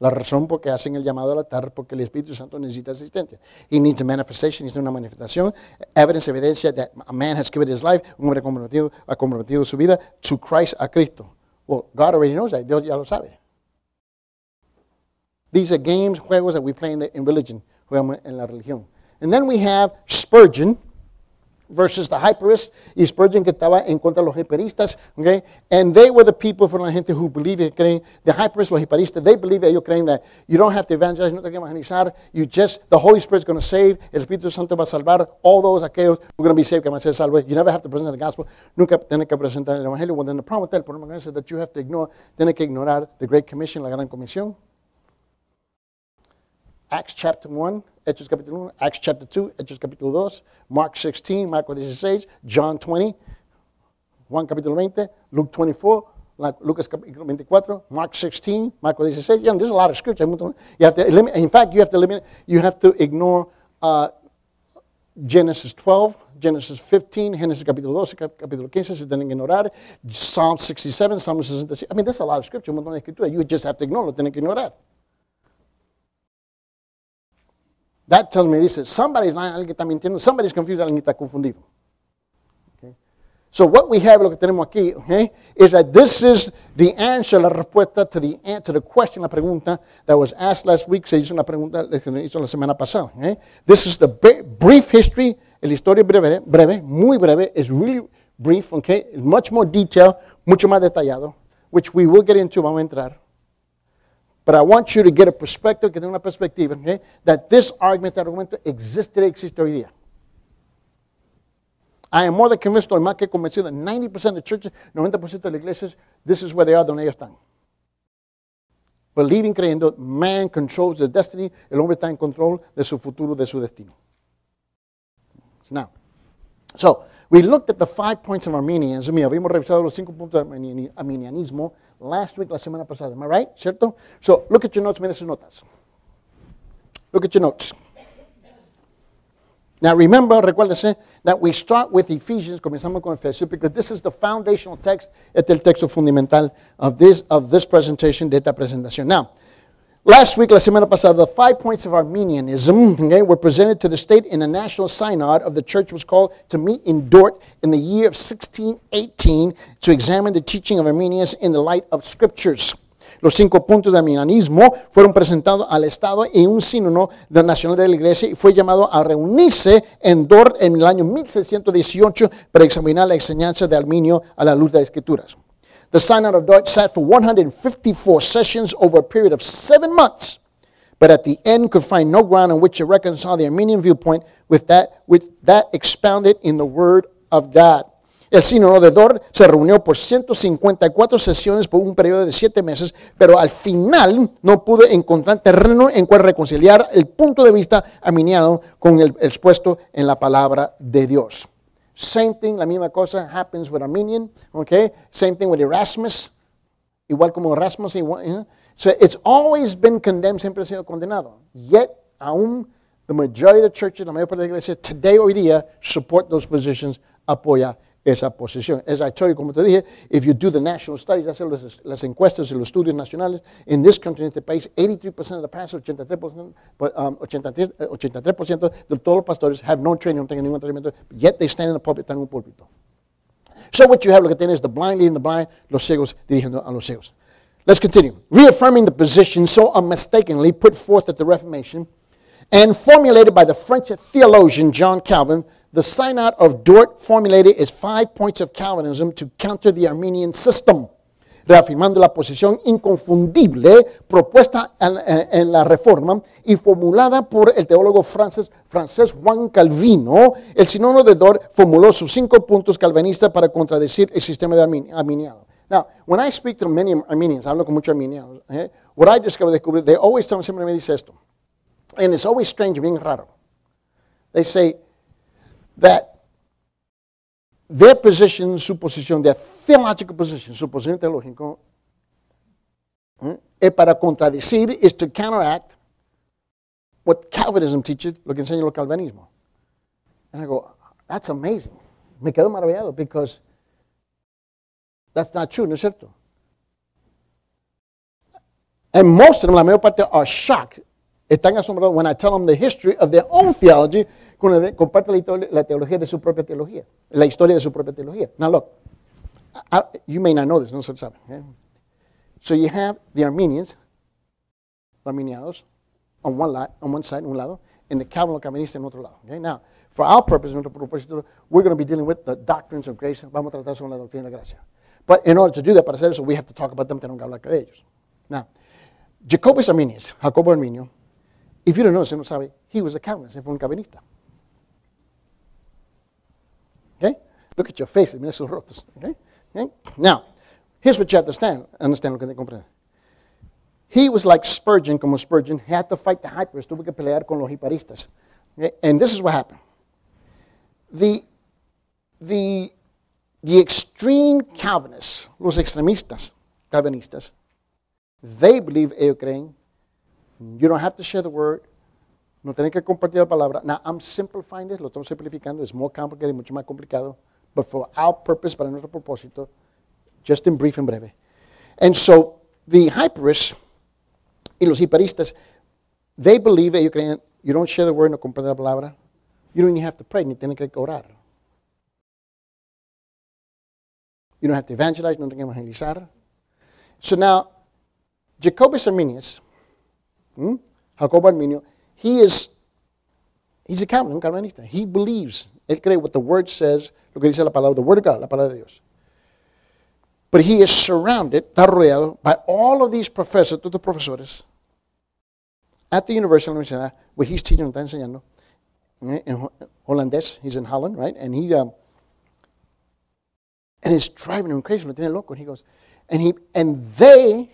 La razón por qué hacen el llamado al altar, porque el Espíritu Santo necesita asistencia. He needs a manifestation, needs una manifestación. Evidence, evidencia that a man has given his life, un hombre comprometido, ha comprometido su vida to Christ, a Cristo. Well, God already knows that, Dios ya lo sabe. These are games, juegos that we play in, the, in religion, en la religión. And then we have Spurgeon versus the hyperists. Y Spurgeon que estaba en contra de los hiperistas. Okay? And they were the people, from la gente who believe, in creen, the hyperists, los hiperistas, they believe, ellos creen that you don't have to evangelize, no te que evangelizar, you just, the Holy Spirit is going to save, el Espíritu Santo va a salvar all those, aquellos who are going to be saved, que van a ser salvos. You never have to present the gospel, nunca tiene que presentar el evangelio. Well, then the problem with that, el problema con eso, that you have to ignore, tiene que ignorar the Great Commission, la gran comisión. Acts chapter 1, Hechos capítulo 1, Acts chapter 2, Hechos capítulo 2, Mark 16, Marcos 16, John 20, Juan capítulo 20, Luke 24, Lucas capítulo 24, Mark 16, Marcos 16. You know, there's a lot of scripture. You have to eliminate, in fact, you have to eliminate, you have to ignore uh, Genesis 12, Genesis 15, Genesis capítulo 12, capítulo 15, se tienen que ignorar. Psalm 67, Psalm 66. I mean, there's a lot of scripture, un montón de escritura. You just have to ignore, lo tienen que ignorar. That tells me, is somebody's lying, alguien está mintiendo, somebody's confused, alguien está confundido. Okay. So what we have, lo que tenemos aquí, okay, is that this is the answer, la respuesta to the, to the question, la pregunta that was asked last week, se hizo una pregunta se hizo la semana pasada. This is the brief history, el historia breve, breve, muy breve, is really brief, okay, much more detailed mucho más detallado, which we will get into, vamos a entrar. But I want you to get a perspective, que tenga una perspectiva, okay, that this argument, este argumento, existed, existe hoy día. I am more than convinced, estoy más que convencido, that 90% of churches, 90% de las iglesias, this is where they are, donde ellos están. Believing, creyendo, man controls his destiny, el hombre está en control de su futuro, de su destino. Now, so, we looked at the five points of Armenianism, y habíamos revisado los cinco puntos de Armenianismo last week, la semana pasada. Am I right? ¿Cierto? So, look at your notes. Mira sus notas. Look at your notes. Now remember, recuérdense, that we start with Ephesians, comenzamos con Efesios, because this is the foundational text, este es el texto fundamental of this, of this presentation, de esta presentación. Now, Last week, la semana pasada, the five points of Armenianism okay, were presented to the state in a national synod of the church was called to meet in Dort in the year of 1618 to examine the teaching of Armenians in the light of scriptures. Los cinco puntos de arminianismo fueron presentados al Estado y un sínodo nacional de la Iglesia y fue llamado a reunirse en Dort en el año 1618 para examinar la enseñanza de Arminio a la luz de las Escrituras. The Synod of Dort sat for 154 sessions over a period of seven months, but at the end could find no ground on which to reconcile the Armenian viewpoint with that, with that expounded in the Word of God. El Sínodo de Dort se reunió por 154 sesiones por un periodo de 7 meses, pero al final no pudo encontrar terreno en cual reconciliar el punto de vista arminiano con el expuesto en la palabra de Dios. Same thing, la misma cosa happens with Arminian, okay? Same thing with Erasmus, igual como Erasmus. Igual, you eh, know? So it's always been condemned, siempre ha sido condenado. Yet, aún the majority of the churches, la mayor parte de la iglesia, today, hoy día, support those positions, apoya esa posición. As I told you, como te dije, if you do the national studies, hacen las, las encuestas y los estudios nacionales, in this country, en este país, 83% of the pastors, 83%, um, 83%, 83 de todos los pastores have no training, no tienen ningún entrenamiento, yet they stand in the pulpit, están en un púlpito. So what you have, lo que tienes, the blind leading the blind, los ciegos dirigiendo a los ciegos. Let's continue. Reaffirming the position so unmistakably put forth at the Reformation and formulated by the French theologian John Calvin, the Synod of Dort formulated its five points of Calvinism to counter the Armenian system, reafirmando la posición inconfundible propuesta en, la Reforma y formulada por el teólogo francés, francés Juan Calvino. El Sinodo de Dort formuló sus cinco puntos calvinistas para contradecir el sistema de Armin, arminiano. Now, when I speak to many Armenians, hablo con muchos arminianos, eh, what I discover, they always tell me, siempre me dice esto, and it's always strange, bien raro. They say, that their position, suposición, their theological position, suposición teológica, mm, es para contradecir, is to counteract what Calvinism teaches, lo que enseña el calvinismo. And I go, that's amazing. Me quedo maravillado because that's not true, ¿no es cierto? And most of them, la mayor parte, are shocked. Están asombrados when I tell them the history of their own theology comparte la, la, teología de su propia teología, la historia de su propia teología. Now look, you may not know this, no se sabe. Eh. So you have the Armenians, Armenianos, on one, lot, on one side, en un lado, and the Calvin en otro lado. Okay? Now, for our purpose, nuestro propósito, we're going to be dealing with the doctrines of grace. Vamos a tratar sobre la doctrina de la gracia. But in order to do that, para hacer eso, we have to talk about them, tenemos que hablar de ellos. Now, Jacobus Arminius, Jacobo Arminio, if you don't know, se no sabe, he was a Calvinist, fue un Calvinista. Look at your face, mira sus rostros. Okay? okay? Now, here's what you have to understand. Understand lo que He was like Spurgeon, como Spurgeon, He had to fight the hypers, tuvo que pelear con los hiparistas. Okay? And this is what happened. The, the, the extreme Calvinists, los extremistas, Calvinistas, they believe, ellos creen, you don't have to share the word, no tienen que compartir la palabra. Now, I'm simplifying this, lo estamos simplificando, it's more complicated, mucho más complicado but for our purpose, para nuestro propósito, just in brief, en breve. And so the hyperists y los hiperistas, they believe that you, can, you don't share the word, no comprende la palabra, you don't even have to pray, ni tiene que orar. You don't have to evangelize, no tiene que evangelizar. So now, Jacobus Arminius, hmm? Jacobo Arminio, he is, he's a Calvinist, Calvinista. He believes Él cree what the word says, lo que dice la palabra, the word of God, la palabra de Dios. But he is surrounded, está rodeado, by all of these professors, todos los profesores, at the university, la universidad, where he's teaching, está enseñando, in eh, holandés, he's in Holland, right? And he, um, and it's driving him crazy, lo tiene loco. And he goes, and he, and they,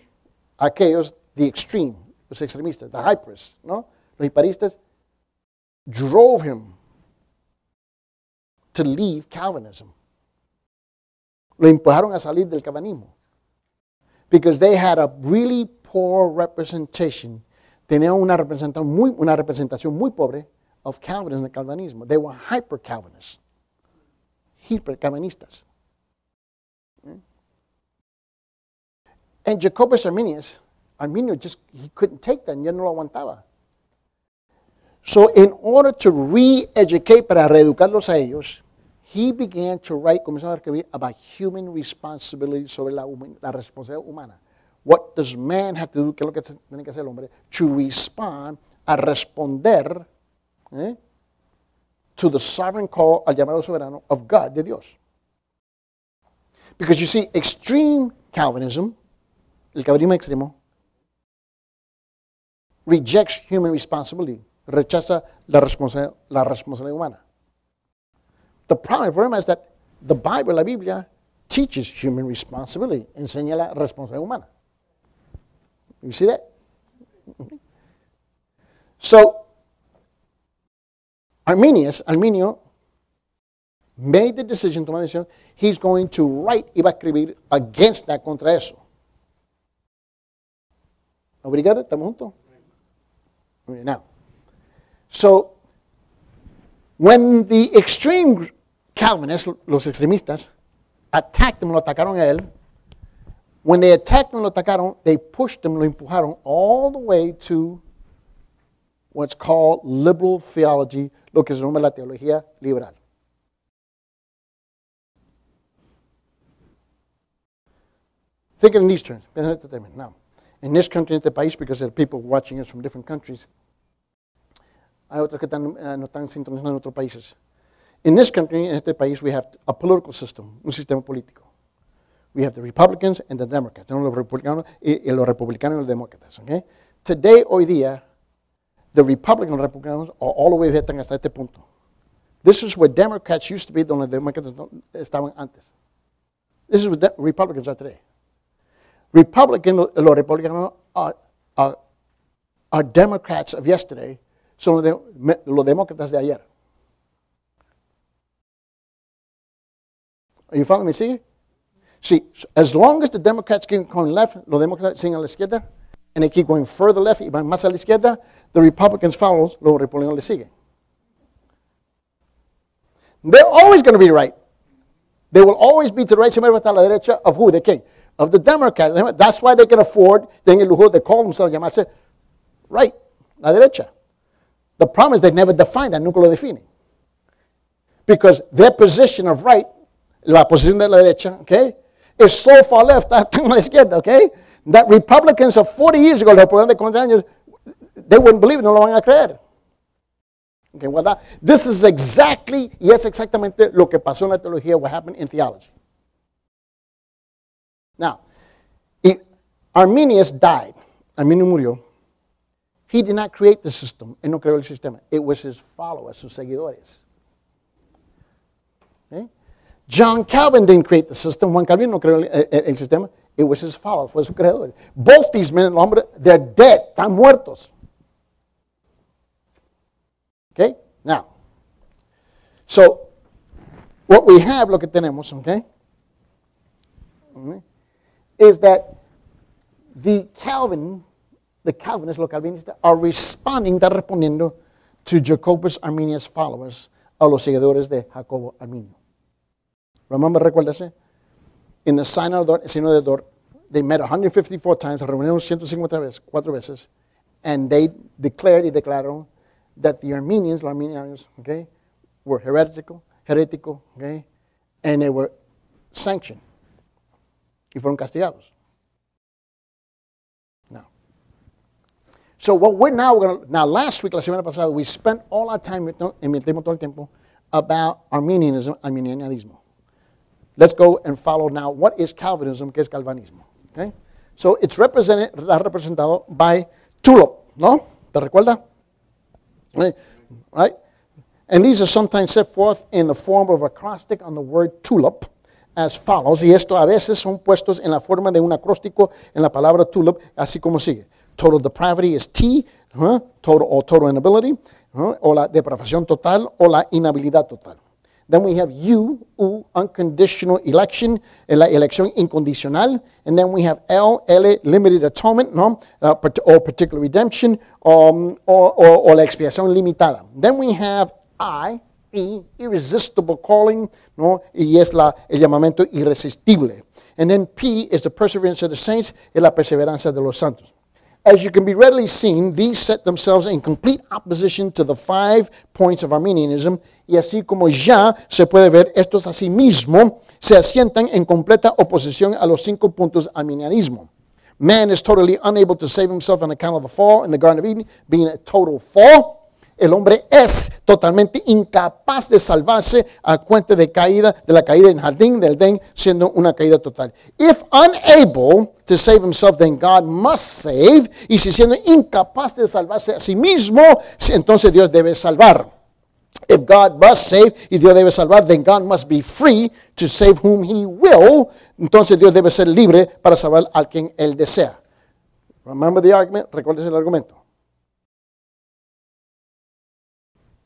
aquellos, the extreme, los extremistas, the hyperists, no? Los hiparistas, drove him to leave Calvinism. Lo empujaron a salir del calvinismo. Because they had a really poor representation. Tenían una representación muy, una representación muy pobre of Calvinism and Calvinismo. They were hyper Calvinists, hyper Calvinistas. And Jacobus Arminius, Arminius just he couldn't take that, ya no lo aguantaba. So in order to re-educate, para reeducarlos a ellos, he began to write, comenzó a escribir about human responsibility, sobre la, la responsabilidad humana. What does man have to do, qué es lo que tiene que hacer el hombre, to respond, a responder, eh, to the sovereign call, al llamado soberano of God, de Dios. Because you see, extreme Calvinism, el calvinismo extremo, rejects human responsibility rechaza la responsabilidad, la responsabilidad humana. The problem, el problema es that the Bible, la Biblia, teaches human responsibility, enseña la responsabilidad humana. You see that? so, Arminius, Arminio, made the decision, tomó la decisión, he's going to write, iba a escribir against that, contra eso. Obrigada, estamos juntos? Now, so when the extreme Calvinists, los extremistas, attacked him, lo atacaron a él. When they attacked him, lo atacaron, they pushed him, lo empujaron all the way to what's called liberal theology, lo que se llama la teología liberal. Thinking in these terms, now, in this country, in the país, because there are people watching us from different countries, Hay otras que están, uh, no están en otros países. In this country, en este país, we have a political system, un sistema político. We have the Republicans and the Democrats. Tenemos los republicanos y, y los republicanos y los demócratas. Okay? Today, hoy día, the Republicans and Republicans are all the way here, hasta este punto. This is where Democrats used to be, donde Demócratas estaban antes. This is what the Republicans are today. Republicans, los republicanos are, are, are Democrats of yesterday son los, de, los demócratas de ayer. Are you following me? See? See, as long as the Democrats keep going left, los demócratas siguen a la izquierda, and they keep going further left y van más a la izquierda, the Republicans follow, los republicanos les siguen. They're always going to be right. They will always be to the right, siempre va a la derecha of who? The king. Of the Democrats. That's why they can afford, tienen el lujo de call themselves, llamarse right, la derecha. The problem is they never defined that núcleo define. Because their position of right, la posición de la derecha, okay, is so far left, I think la izquierda, okay, that Republicans of 40 years ago, de 40 they wouldn't believe it, no lo van a creer. Okay, well, this is exactly, yes, exactamente lo que pasó en la teología, what happened in theology. Now, Arminius died. Arminius murió he did not create the system. Él no creó el sistema. It was his followers, sus seguidores. Okay? ¿Eh? John Calvin didn't create the system. Juan Calvin no creó el, el, eh, eh, el sistema. It was his followers, fue su creador. Both these men, the hombre, they're dead, están muertos. Okay? Now, so what we have, lo que tenemos, okay, ¿Mm? is that the Calvin the Calvinists, los Calvinistas, are responding, are respondiendo to Jacobus Arminius followers, a los seguidores de Jacobo Arminio. Remember, recuérdese, in the sign of the they met 154 times, reunieron 154 veces, cuatro veces, and they declared y declararon that the Armenians, los arminianos, okay, were heretical, heretical, okay, and they were sanctioned y fueron castigados. So what we're now going to, now last week, la semana pasada, we spent all our time, invertimos todo el tiempo, about Arminianism, Arminianismo. Let's go and follow now what is Calvinism, que es Calvinismo. Okay? So it's represented, representado by tulip, no? ¿Te recuerda? Eh, right? And these are sometimes set forth in the form of acrostic on the word tulip as follows. Y esto a veces son puestos en la forma de un acróstico en la palabra tulip, así como sigue. Total depravity is T, huh? total or total inability, huh? or la depravación total, or la inhabilidad total. Then we have U, U, unconditional election, eh, la elección incondicional. And then we have L, L, limited atonement, no? Uh, or particular redemption, um, or, or, or la expiación limitada. Then we have I, E, irresistible calling, no? y es la, el llamamiento irresistible. And then P is the perseverance of the saints, y la perseverancia de los santos. As you can be readily seen, these set themselves in complete opposition to the five points of Arminianism, y así como ya se puede ver, estos asimismo se asientan en completa oposición a los cinco puntos Arminianismo. Man is totally unable to save himself on account of the fall in the Garden of Eden, being a total fall. el hombre es totalmente incapaz de salvarse a cuenta de caída, de la caída en jardín del den, siendo una caída total. If unable to save himself, then God must save. Y si siendo incapaz de salvarse a sí mismo, entonces Dios debe salvar. If God must save y Dios debe salvar, then God must be free to save whom he will. Entonces Dios debe ser libre para salvar a quien él desea. Remember the argument? el argumento?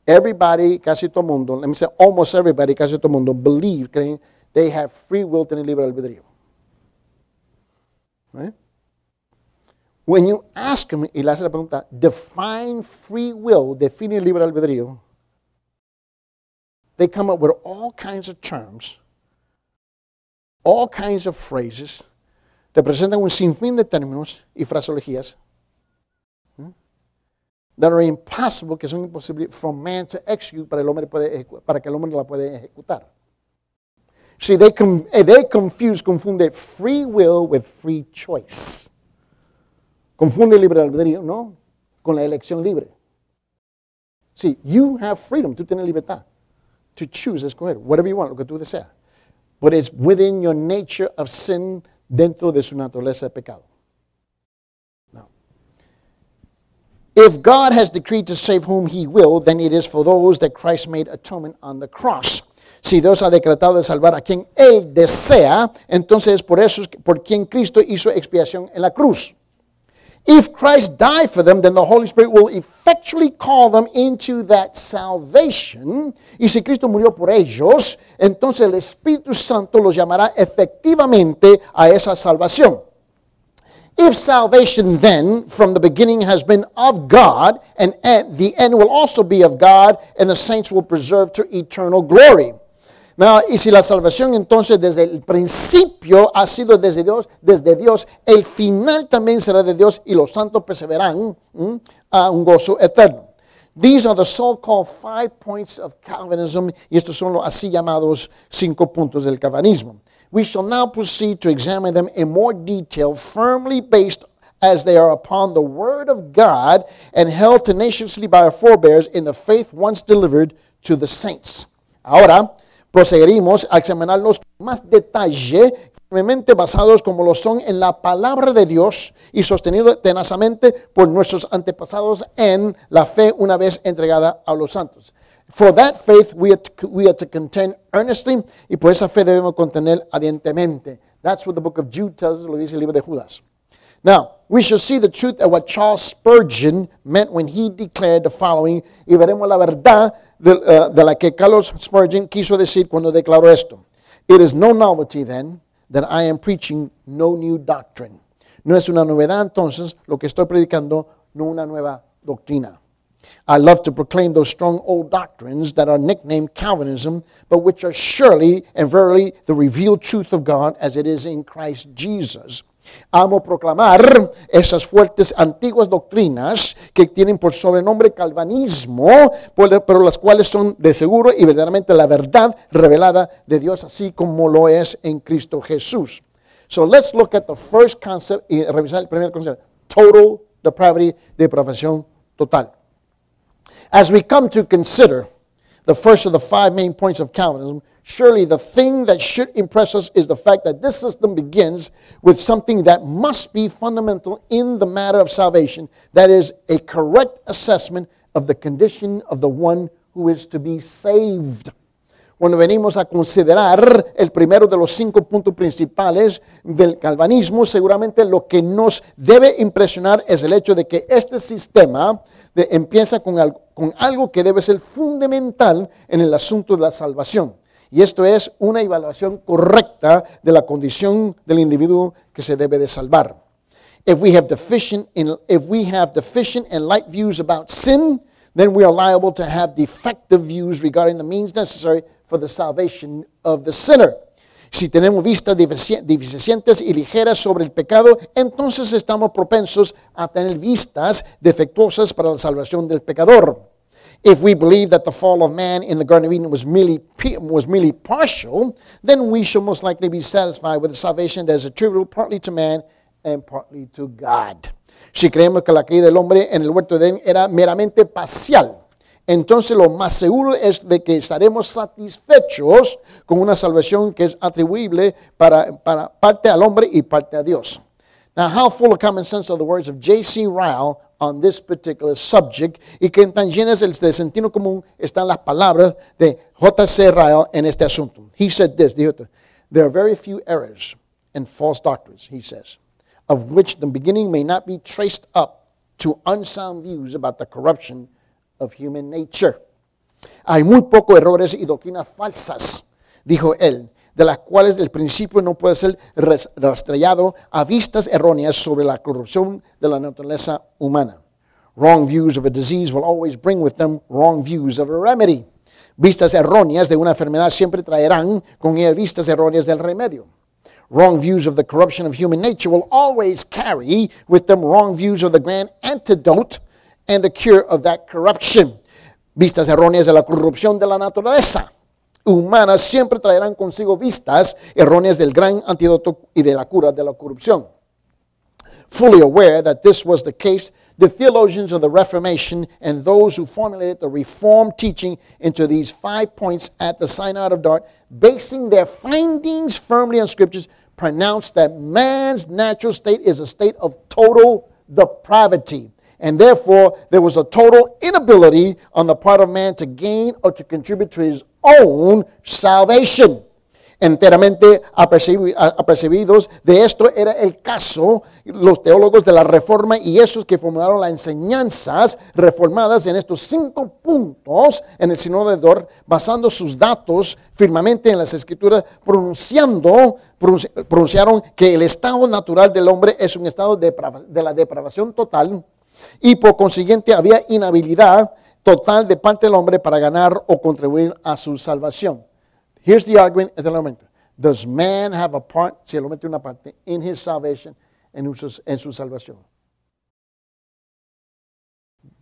Everybody, casi todo mundo, let me say almost everybody, casi todo mundo, believe, creen, they have free will, tienen libre albedrío. Right? When you ask him, y le hace la pregunta, define free will, define libre albedrío, they come up with all kinds of terms, all kinds of phrases, representan un sinfín de términos y fraseologías that are impossible, que son imposibles for man to execute, para, el hombre puede, para que el hombre la pueda ejecutar. See, they, com eh, they confuse, confunde free will with free choice. Confunde libre albedrío, ¿no? Con la elección libre. See, you have freedom, tú tienes libertad to choose, escoger, whatever you want, lo que tú deseas. But it's within your nature of sin, dentro de su naturaleza de pecado. If God has decreed to save whom he will, then it is for those that Christ made atonement on the cross. Si Dios ha decretado de salvar a quien Él desea, entonces por eso es por quien Cristo hizo expiación en la cruz. If Christ died for them, then the Holy Spirit will effectually call them into that salvation. Y si Cristo murió por ellos, entonces el Espíritu Santo los llamará efectivamente a esa salvación. If salvation then from the beginning has been of God, and the end will also be of God, and the saints will preserve to eternal glory. Now, y si la salvación entonces desde el principio ha sido desde Dios, desde Dios, el final también será de Dios y los santos perseverarán ¿m? Mm, a un gozo eterno. These are the so-called five points of Calvinism y estos son los así llamados cinco puntos del calvinismo. We shall now proceed to examine them in more detail, firmly based as they are upon the Word of God and held tenaciously by our forebears in the faith once delivered to the saints. Ahora proseguiremos a examinarlos con más detalle, firmemente basados como lo son en la palabra de Dios y sostenido tenazamente por nuestros antepasados en la fe una vez entregada a los santos. For that faith we are, to, we are to contend earnestly. Y por esa fe debemos contener ardientemente. That's what the book of Jude tells us, lo dice el libro de Judas. Now, we shall see the truth of what Charles Spurgeon meant when he declared the following. Y veremos la verdad de, uh, de la que Carlos Spurgeon quiso decir cuando declaró esto. It is no novelty then that I am preaching no new doctrine. No es una novedad entonces lo que estoy predicando, no una nueva doctrina. I love to proclaim those strong old doctrines that are nicknamed Calvinism, but which are surely and verily the revealed truth of God as it is in Christ Jesus. Amo proclamar esas fuertes antiguas doctrinas que tienen por sobrenombre calvanismo, pero las cuales son de seguro y verdaderamente la verdad revelada de Dios, así como lo es en Cristo Jesús. So let's look at the first concept y revisar el primer concepto, total depravity, depravación total. As we come to consider the first of the five main points of Calvinism, surely the thing that should impress us is the fact that this system begins with something that must be fundamental in the matter of salvation that is, a correct assessment of the condition of the one who is to be saved. cuando venimos a considerar el primero de los cinco puntos principales del calvanismo, seguramente lo que nos debe impresionar es el hecho de que este sistema empieza con, algo que debe ser fundamental en el asunto de la salvación. Y esto es una evaluación correcta de la condición del individuo que se debe de salvar. If we have deficient, in, we light views about sin, then we are liable to have defective views regarding the means necessary for the salvation of the sinner. Si tenemos vistas deficientes y ligeras sobre el pecado, entonces estamos propensos a tener vistas defectuosas para la salvación del pecador. If we believe that the fall of man in the Garden of Eden was merely, was merely partial, then we shall most likely be satisfied with the salvation that is attributable partly to man and partly to God. Si creemos que la caída del hombre en el huerto de Edén era meramente parcial, entonces lo más seguro es de que estaremos satisfechos con una salvación que es atribuible para, parte al hombre y parte a Dios. Now, how full of common sense are the words of J.C. Ryle on this particular subject y que tan llenas de sentido común están las palabras de J.C. Ryle en este asunto. He said this, dijo, there are very few errors and false doctrines, he says of which the beginning may not be traced up to unsound views about the corruption of human nature. Hay muy pocos errores y doctrinas falsas, dijo él, de las cuales el principio no puede ser rastreado a vistas erróneas sobre la corrupción de la naturaleza humana. Wrong views of a disease will always bring with them wrong views of a remedy. Vistas erróneas de una enfermedad siempre traerán con ellas vistas erróneas del remedio. Wrong views of the corruption of human nature will always carry with them wrong views of the grand antidote and the cure of that corruption. Vistas erróneas de la corrupción de la naturaleza humanas siempre traerán consigo vistas erróneas del gran antídoto y de la cura de la corrupción. Fully aware that this was the case, the theologians of the Reformation and those who formulated the Reformed teaching into these five points at the Synod of Dort, basing their findings firmly on scriptures, pronounced that man's natural state is a state of total depravity. And therefore, there was a total inability on the part of man to gain or to contribute to his own salvation. enteramente apercibidos de esto era el caso los teólogos de la reforma y esos que formularon las enseñanzas reformadas en estos cinco puntos en el Sino de Dor, basando sus datos firmemente en las escrituras, pronunciando, pronunciaron que el estado natural del hombre es un estado de, de la depravación total y por consiguiente había inhabilidad total de parte del hombre para ganar o contribuir a su salvación. Here's the argument at the moment. Does man have a part, si el hombre tiene una parte, in his salvation, en su, en su salvación?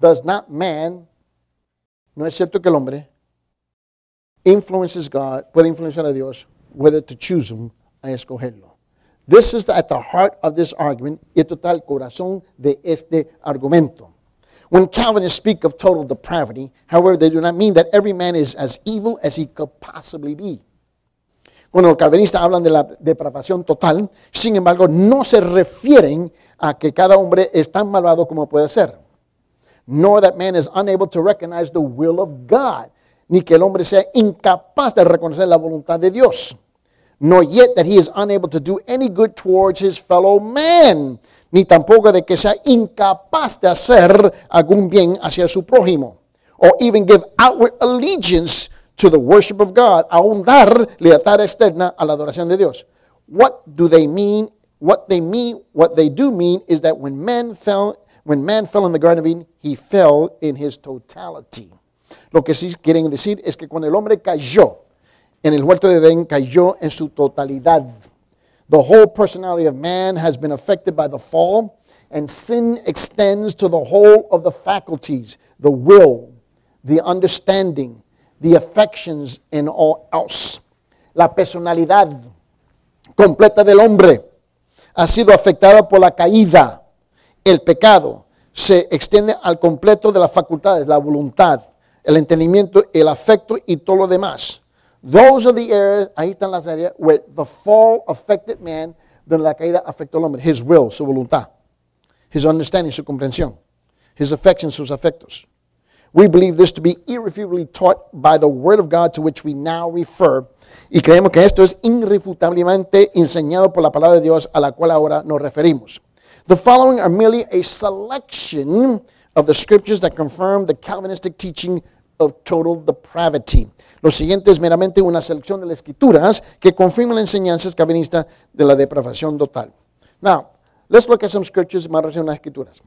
Does not man, no es cierto que el hombre, influences God, puede influenciar a Dios, whether to choose him, a escogerlo. This is the, at the heart of this argument, y esto está el corazón de este argumento. When Calvinists speak of total depravity, however, they do not mean that every man is as evil as he could possibly be. Cuando los calvinistas hablan de la depravación total, sin embargo, no se refieren a que cada hombre es tan malvado como puede ser. Nor that man is unable to recognize the will of God, ni que el hombre sea incapaz de reconocer la voluntad de Dios. Nor yet that he is unable to do any good towards his fellow man, ni tampoco de que sea incapaz de hacer algún bien hacia su prójimo. O even give outward allegiance to the worship of God, aún dar lealtad externa a la adoración de Dios. What do they mean? What they mean, what they do mean is that when man fell, when man fell in the Garden of Eden, he fell in his totality. Lo que sí quieren decir es que cuando el hombre cayó en el huerto de Edén, cayó en su totalidad. The whole personality of man has been affected by the fall, and sin extends to the whole of the faculties, the will, the understanding, the affections, and all else. La personalidad completa del hombre ha sido afectada por la caída, el pecado. Se extiende al completo de las facultades, la voluntad, el entendimiento, el afecto y todo lo demás. Those are the areas, ahí están las áreas, where the fall affected man, donde la caída afectó al hombre. His will, su voluntad. His understanding, su comprensión. His affections, sus afectos. We believe this to be irrefutably taught by the Word of God to which we now refer. Y creemos que esto es irrefutablemente enseñado por la palabra de Dios a la cual ahora nos referimos. The following are merely a selection of the scriptures that confirm the Calvinistic teaching of total depravity. Lo siguiente es meramente una selección de las escrituras que confirman la enseñanza calvinista de la depravación total. Now, let's look at some scriptures más recién escrituras.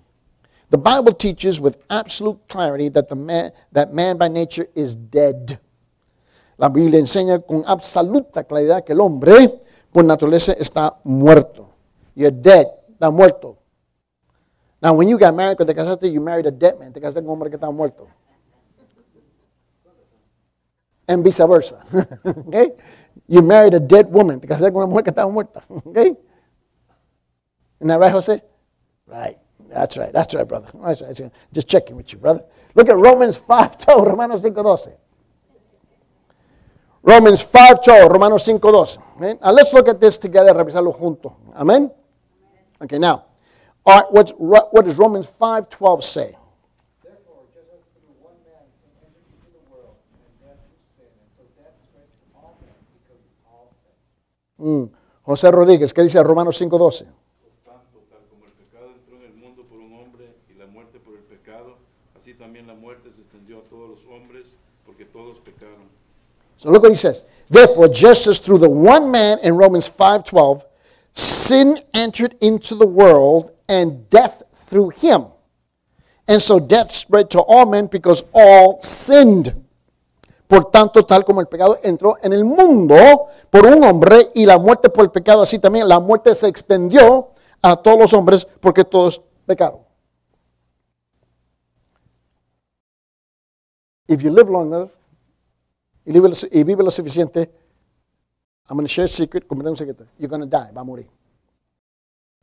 The Bible teaches with absolute clarity that, the man, that man by nature is dead. La Biblia enseña con absoluta claridad que el hombre por naturaleza está muerto. You're dead, está muerto. Now, when you got married, cuando te casaste, you married a dead man. Te casaste con un hombre que está muerto. and viceversa. okay? You married a dead woman, te casaste con una mujer que estaba muerta. Okay? Isn't that right, Jose? Right. That's right. That's right, brother. That's right. Just checking with you, brother. Look at Romans 5, 12, Romanos 5, 12. Romans 5, 12, Romanos 5, 12. Okay? Now let's look at this together, revisarlo junto. Amen? Okay, now, all right, what's, what does Romans 5, 12 say? Mm. José Rodríguez, ¿qué dice Romanos 5.12? también la muerte se extendió a todos los hombres porque todos pecaron. So look what he says. Therefore, just as through the one man in Romans 5:12, sin entered into the world and death through him. And so death spread to all men because all sinned. Por tanto, tal como el pecado entró en el mundo por un hombre y la muerte por el pecado, así también la muerte se extendió a todos los hombres porque todos pecaron. If you y vive lo, suficiente, I'm going to share a secret, un secreto. You're going to va a morir.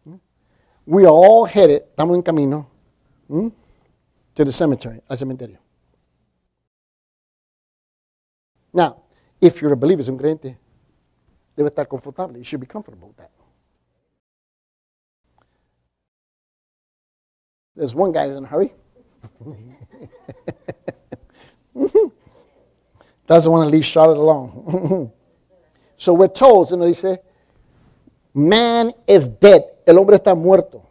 Hmm? estamos en camino hmm, al cementerio. Now, if you're a believer, some un they debe estar confortable. You should be comfortable with that. There's one guy who's in a hurry. Doesn't want to leave Charlotte alone. so we're told, you know, say, man is dead. El hombre está muerto.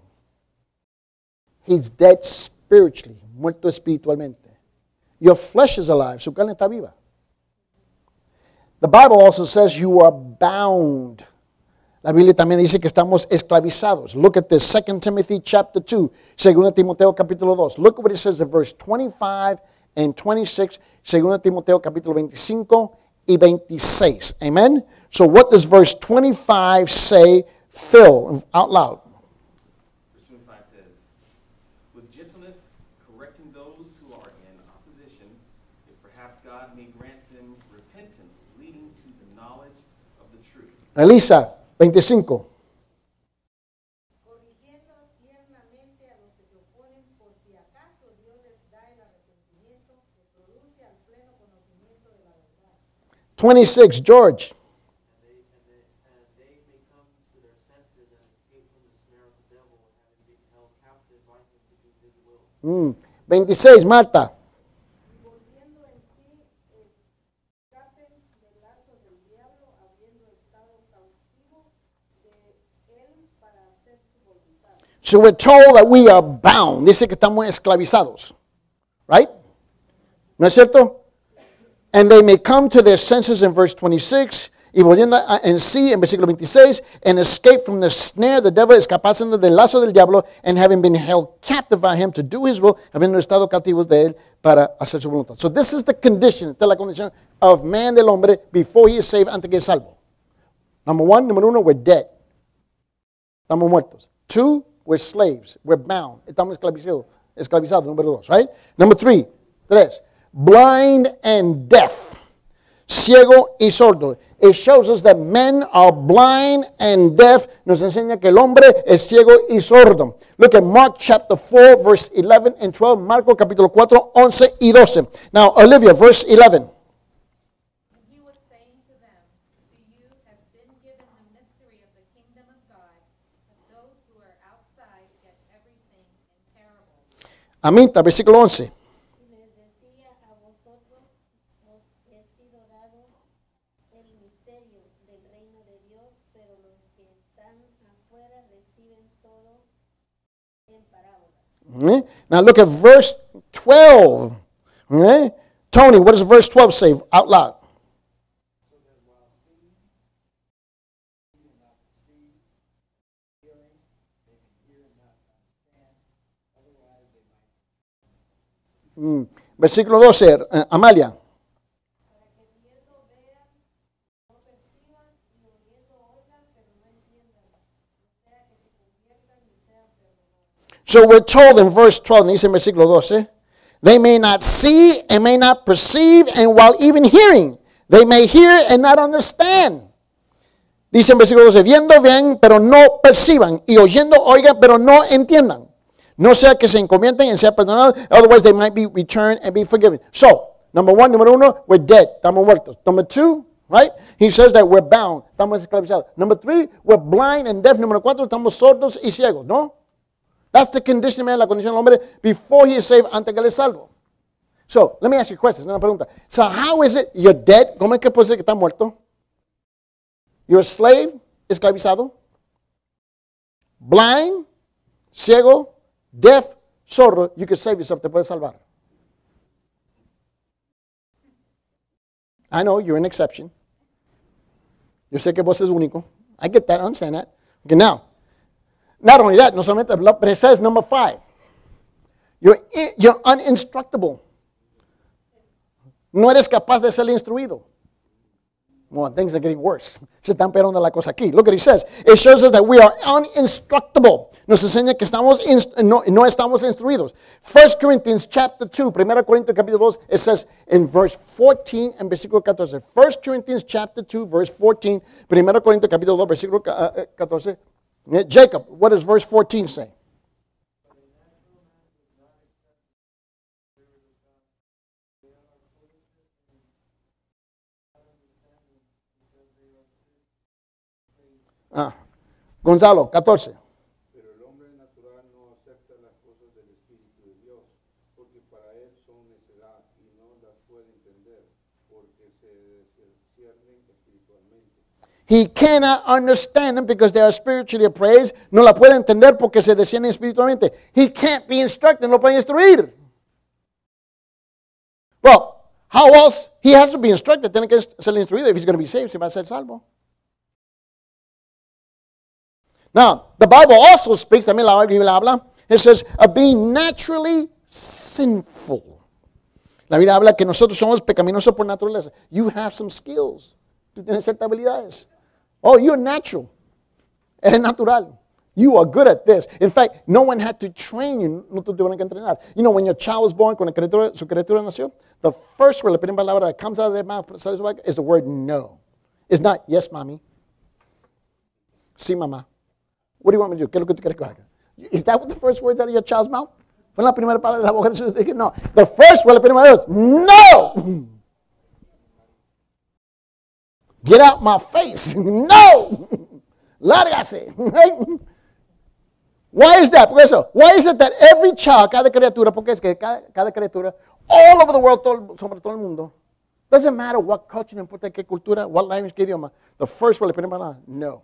He's dead spiritually, muerto espiritualmente. Your flesh is alive, su carne está viva. The Bible also says you are bound. La Biblia también dice que estamos esclavizados. Look at this, 2 Timothy chapter 2, 2 Timoteo capítulo 2. Look what it says in verse 25 and 26, 2 Timoteo capítulo 25 y 26. Amen? So what does verse 25 say? Fill out loud. repentance leading to the knowledge of the truth. Elisa, 25. Twenty-six, George. Mm. 26, Marta. So we're told that we are bound. Dice que estamos esclavizados. Right? ¿No es cierto? And they may come to their senses in verse 26. Y volviendo en and en versículo 26, and escape from the snare the devil, escapando del lazo del diablo, and having been held captive by him to do his will, habiendo estado cautivos de él para hacer su voluntad. So this is the condition, esta es la condición of man del hombre before he is saved, antes que es salvo. Number one, número uno, we're dead. Estamos muertos. Two, we're slaves. We're bound. Estamos esclavizados. Esclavizado. número dos, right? Number three, tres. Blind and deaf. Ciego y sordo. It shows us that men are blind and deaf. Nos enseña que el hombre es ciego y sordo. Look at Mark chapter 4, verse 11 and 12. Marco capítulo 4, 11 y 12. Now, Olivia, verse 11. Aminta, versículo 11. Now look at verse 12. Okay. Tony, what does verse 12 say out loud? Mm, versículo 12, eh, Amalia. So we're told in verse 12, dice en versículo 12, they may not see and may not perceive, and while even hearing, they may hear and not understand. Dice en versículo 12, viendo bien pero no perciban, y oyendo oigan, pero no entiendan. No sea que se encomienden y sea perdonado. otherwise they might be returned and be forgiven. So, number one, número uno, we're dead, estamos muertos. Number two, right? He says that we're bound, estamos esclavizados. Number three, we're blind and deaf. Número cuatro, estamos sordos y ciegos, ¿no? That's the condition, man, la condición del hombre before he is saved, antes que le salvo. So, let me ask you a question, una pregunta. So, how is it you're dead? ¿Cómo es que puede ser que está muerto? You're a slave, esclavizado. Blind, ciego, deaf, sordo, you can save yourself, te puedes salvar. I know you're an exception. Yo sé que vos es único. I get that, I understand that. Okay, now, not only that, no solamente, but it says number five, you're, you're uninstructable. No eres capaz de ser instruido. Well, things are getting worse. Se están peorando la cosa aquí. Look what he says. It shows us that we are uninstructable. Nos enseña que estamos no, no estamos instruidos. 1 Corinthians chapter 2, 1 Corintios capítulo 2, it says in verse 14 and versículo 14. 1 Corinthians chapter 2, verse 14, 1 Corintios capítulo 2, versículo 14. Eh, eh, eh, Jacob, what does verse 14 say? Ah, Gonzalo, 14. Pero el hombre natural no acepta las cosas del Espíritu de Dios, porque para él son necedad y no las puede entender, porque se ciernen espiritualmente. He cannot understand them because they are spiritually appraised. No la puede entender porque se descienden espiritualmente. He can't be instructed, no puede instruir. Well, how else? He has to be instructed. Tiene que ser instruido if he's going to be saved, si va a ser salvo. Now, the Bible also speaks, también la Biblia habla, it says, of being naturally sinful. La Biblia habla que nosotros somos pecaminosos por naturaleza. You have some skills. Tú tienes ciertas habilidades. Oh, you're natural. Eres natural. You are good at this. In fact, no one had to train you. No te tuvieron que entrenar. You know, when your child was born, cuando criatura, su criatura nació, the first word, la primera palabra that comes out of their mouth is the word no. It's not, yes, mommy. Sí, mamá. What do you want me to do? ¿Qué es lo que tú quieres que haga? Is that what the first words out of your child's mouth? Fue la primera palabra de la boca de Jesús. Dije, no. The first word, la primera de Dios. No. Get out my face. No. Lárgase. Right? Why is that? Por eso, why is it that every child, cada criatura, porque es que cada, cada criatura, all over the world, todo, sobre todo el mundo, doesn't matter what culture, no importa qué cultura, what language, qué idioma, the first word, la primera palabra, no.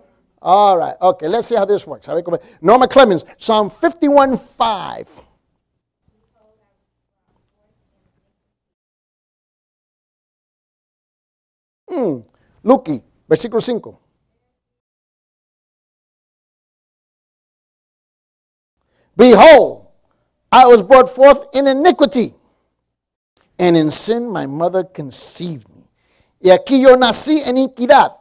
All right. Okay, let's see how this works. Norma Clemens, Psalm 51 5. Mm. Luke, versículo 5. Behold, I was brought forth in iniquity, and in sin my mother conceived me. Y aquí yo nací en iniquidad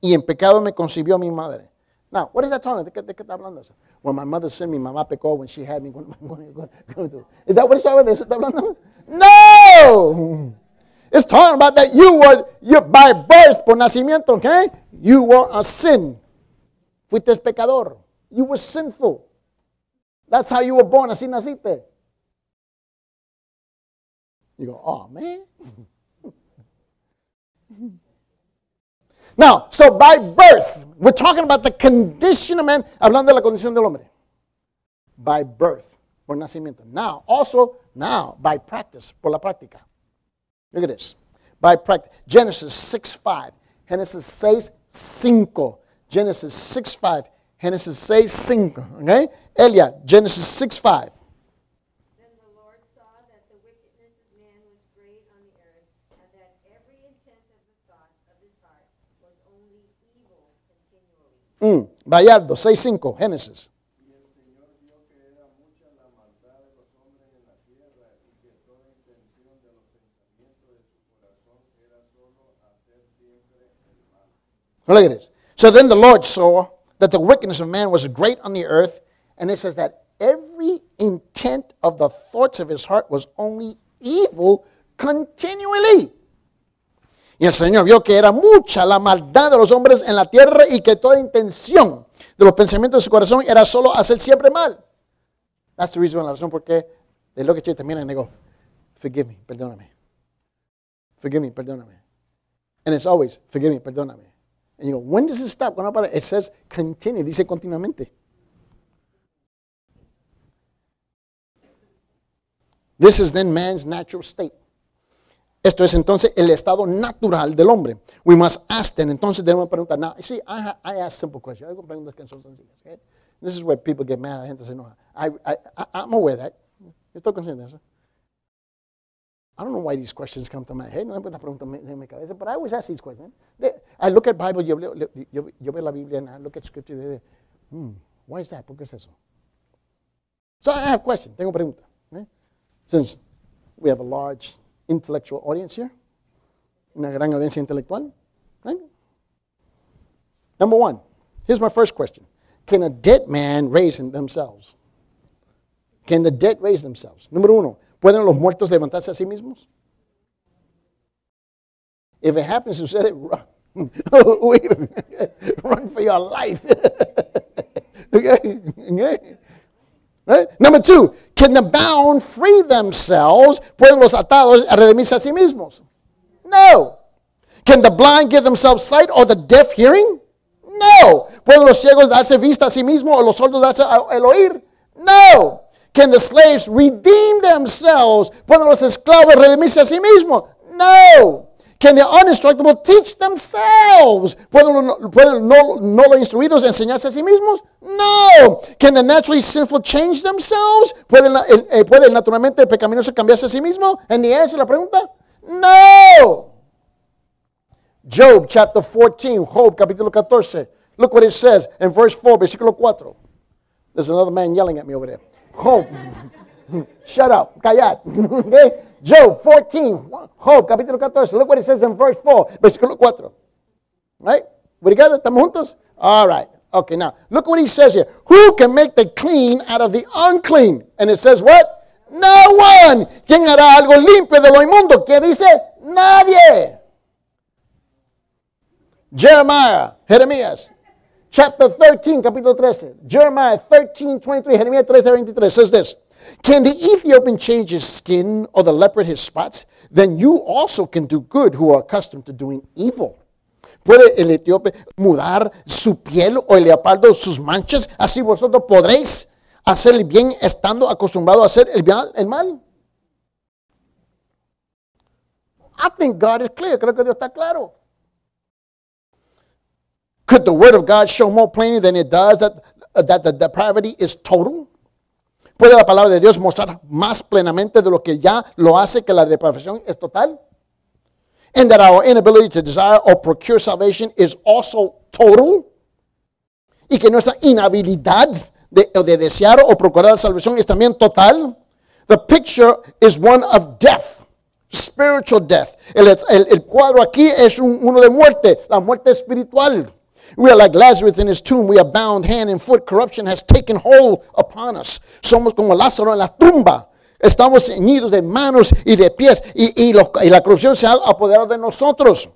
y en pecado me concibió mi madre. Now, what is that talking? ¿De qué, de de está hablando eso? When my mother sent me, mamá pecó when she had me. When, when, when, is that what it's talking about? ¿Eso está hablando? No! It's talking about that you were, you, by birth, por nacimiento, okay? You were a sin. Fuiste pecador. You were sinful. That's how you were born. Así naciste. You go, oh, man. Now, so by birth, we're talking about the condition of man, hablando de la condición del hombre. By birth, por nacimiento. Now, also now, by practice, por la práctica. Look at this. By practice. Genesis 6 5. Genesis 6 5. Genesis 6 5. Genesis 6 5. Okay? Elia, Genesis 6 5. Mm, Bayardo, 6.5, Génesis. Look at this. So then the Lord saw that the wickedness of man was great on the earth, and it says that every intent of the thoughts of his heart was only evil continually. Y el Señor vio que era mucha la maldad de los hombres en la tierra y que toda intención de los pensamientos de su corazón era solo hacer siempre mal. That's the reason, la razón por qué de lo que también negó. Forgive me, perdóname. Forgive me, perdóname. And it's always, forgive me, perdóname. And you go, when does it stop? it says continue, dice continuamente. This is then man's natural state. Esto es entonces el estado natural del hombre. We must ask them. Entonces tenemos preguntar. Now, see, I, I ask simple questions. Hago preguntas que son sencillas. This is where people get mad. La gente se enoja. I, I, I'm aware of that. Yo estoy consciente de eso. I don't know why these questions come to my head. No me estas preguntarme en mi cabeza. But I always ask these questions. I look at Bible. Yo, yo veo la Biblia and I look at Scripture. Hmm, why is that? ¿Por qué es eso? So I have questions. Tengo preguntas. ¿eh? Since we have a large intellectual audience here, una gran audiencia intelectual, right? Number one, here's my first question Can a dead man raise themselves? Can the dead raise themselves? Number uno, ¿pueden los muertos levantarse a sí mismos? If it happens, sucede, run. run for your life. okay? okay? Right? Number two, can the bound free themselves? ¿Pueden los atados redimirse a sí mismos? No. Can the blind give themselves sight or the deaf hearing? No. ¿Pueden los ciegos darse vista a sí mismos o los sordos darse el oír? No. Can the slaves redeem themselves? ¿Pueden los esclavos redimirse a sí mismos? No. Can the uninstructable teach themselves? ¿Pueden, pueden no, no los instruidos enseñarse a sí mismos? No. Can the naturally sinful change themselves? ¿Pueden, eh, naturalmente el pecaminoso cambiarse a sí mismo? ¿En the answer, la pregunta, no. Job chapter 14, Job capítulo 14. Look what it says in verse 4, versículo 4. There's another man yelling at me over there. Job. Shut up. Callat. okay? Job 14. Job, capítulo 14. Look what it says in verse 4. Versículo 4. Right? We together? ¿Estamos juntos? All right. Okay, now look what he says here. Who can make the clean out of the unclean? And it says what? No one. ¿Quién hará algo limpio de lo inmundo? ¿Qué dice? Nadie. Jeremiah, Jeremías, chapter 13, capítulo 13. Jeremiah 13, 23, Jeremiah 13, 23 says this. Can the Ethiopian change his skin or the leopard his spots? Then you also can do good who are accustomed to doing evil. ¿Puede el etíope mudar su piel o el leopardo sus manchas? Así vosotros podréis hacer el bien estando acostumbrado a hacer el, bien, el mal. I think God is clear. Creo que Dios está claro. Could the word of God show more plainly than it does that, that the depravity is total? ¿Puede la palabra de Dios mostrar más plenamente de lo que ya lo hace que la depravación es total? And that our inability to desire or procure salvation is also total. Y que nuestra inhabilidad de, de desear o procurar salvación es también total. The picture is one of death, spiritual death. El, cuadro aquí es uno de muerte, la muerte espiritual. We are like Lazarus in his tomb. We are bound hand and foot. Corruption has taken hold upon us. Somos como Lázaro en la tumba. Estamos ceñidos de manos y de pies. Y, y, la corrupción se ha apoderado de nosotros.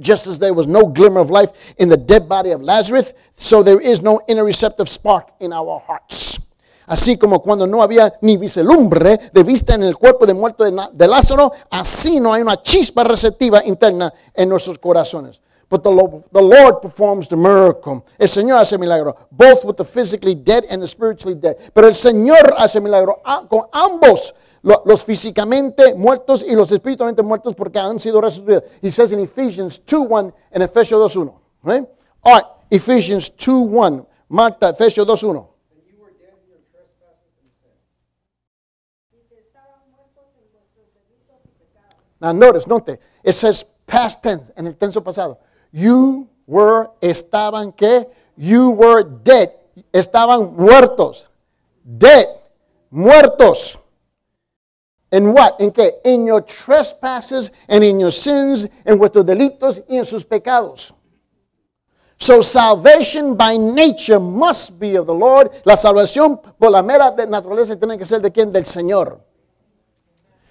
Just as there was no glimmer of life in the dead body of Lazarus, so there is no inner receptive spark in our hearts. Así como cuando no había ni viselumbre de vista en el cuerpo de muerto de, de Lázaro, así no hay una chispa receptiva interna en nuestros corazones but the, the Lord performs the miracle. El Señor hace milagro, both with the physically dead and the spiritually dead. Pero el Señor hace milagro con ambos, los físicamente muertos y los espiritualmente muertos porque han sido resucitados. He says in Ephesians 2:1 and Efesios 2:1. Right? ¿eh? All right, Ephesians 2:1. Marta, Efesios 2:1. Now notice, note, it says past tense, en el tenso pasado. You were, estaban qué? You were dead. Estaban muertos. Dead. Muertos. In what? in qué? in your trespasses and in your sins, en vuestros delitos y en sus pecados. So salvation by nature must be of the Lord. La salvación por la mera de naturaleza tiene que ser de quien? Del Señor.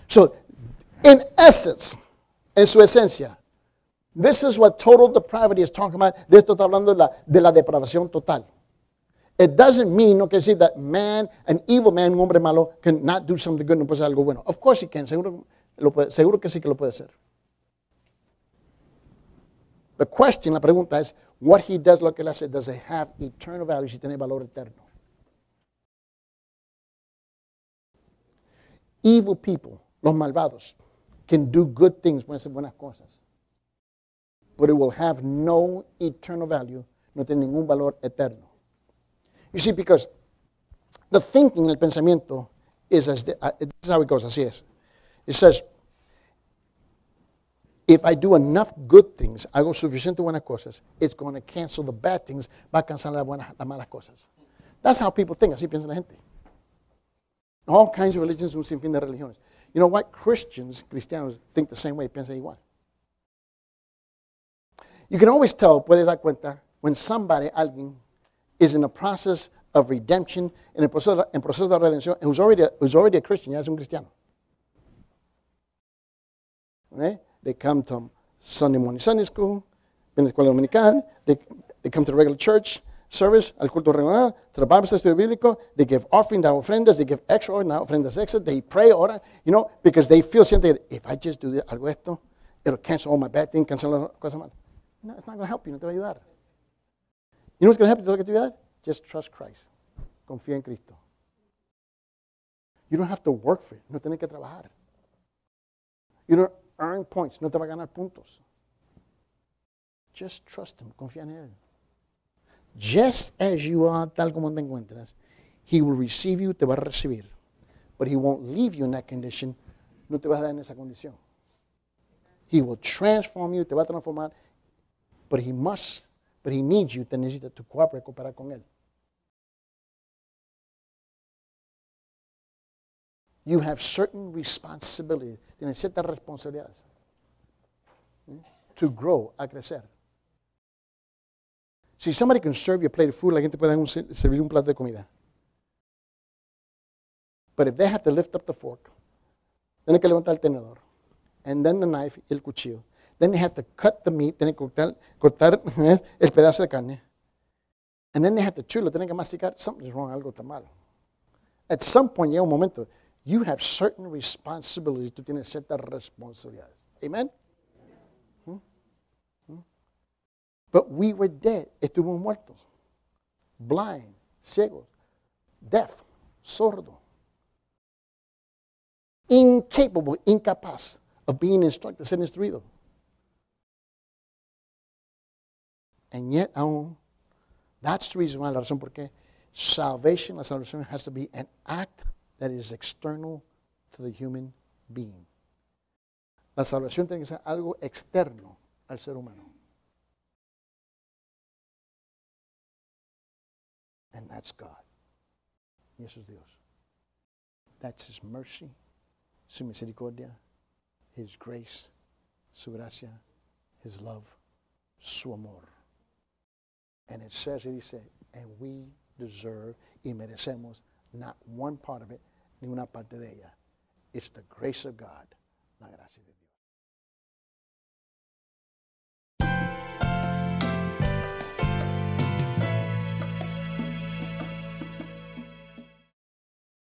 So, in essence, en su esencia, this is what total depravity is talking about. De esto está hablando de la, de la depravación total. It doesn't mean, no quiere decir that man, an evil man, un hombre malo, cannot do something good, no puede hacer algo bueno. Of course he can, seguro, lo puede, seguro que sí que lo puede hacer. The question, la pregunta es, what he does, lo que él hace, does it have eternal value, si tiene valor eterno? Evil people, los malvados, can do good things, pueden hacer buenas cosas but it will have no eternal value, no tiene ningún valor eterno. You see, because the thinking, el pensamiento, is as the, uh, this is how it goes. Así es. It says, if I do enough good things, hago suficiente buenas cosas, it's going to cancel the bad things, va a cancelar las, buenas, las malas cosas. That's how people think. Así piensa la gente. All kinds of religions, un sinfín de religiones. You know what? Christians, cristianos, think the same way, piensan igual. You can always tell, dar cuenta, when somebody, alguien, is in the process of redemption, in a proceso, en proceso de redención, and who's already, a, who's already a Christian, ya es un cristiano. Okay? They come to Sunday morning Sunday school, in the escuela dominical, they, they come to the regular church service, al culto regular, to the Bible study bíblico, they give offering, dar ofrendas, they give extra ordinary ofrendas extra, they pray, ora, you know, because they feel something, if I just do algo esto, it'll cancel all my bad things, cancel las cosas malas. No, it's not going to help you, no te va a ayudar. You know what's going to help you, ayudar? Just trust Christ. Confía en Cristo. You don't have to work for it. No tienes que trabajar. You don't earn points. No te va a ganar puntos. Just trust Him. Confía en Él. Just as you are, tal como te encuentras, He will receive you, te va a recibir. But He won't leave you in that condition. No te va a dar en esa condición. He will transform you, te va a transformar but he must, but he needs you, te necesita to cooperate, cooperar con él. You have certain responsibilities, tienes ciertas responsabilidades ¿eh? to grow, a crecer. See, somebody can serve you a plate of food, la gente puede un, servir un plato de comida. But if they have to lift up the fork, tienen que levantar el tenedor, and then the knife el cuchillo. Then they have to cut the meat, tienen que cortar, cortar el pedazo de carne. And then they have to chew, tienen que masticar. Something's wrong, algo está mal. At some point, llega un momento, you have certain responsibilities, tú tienes ciertas responsabilidades. Amen? Hmm? Hmm? But we were dead, estuvimos muertos. Blind, ciego, deaf, sordo. Incapable, incapaz of being instructed, ser instruido. And yet, aún, that's the reason why, la razón por qué salvation, la salvación has to be an act that is external to the human being. La salvación tiene que ser algo externo al ser humano. And that's God. Y eso es Dios. That's His mercy, su misericordia, His grace, su gracia, His love, su amor. And it says it, he said, and we deserve y merecemos not one part of it, ni una parte de ella. It's the grace of God, la gracia de Dios.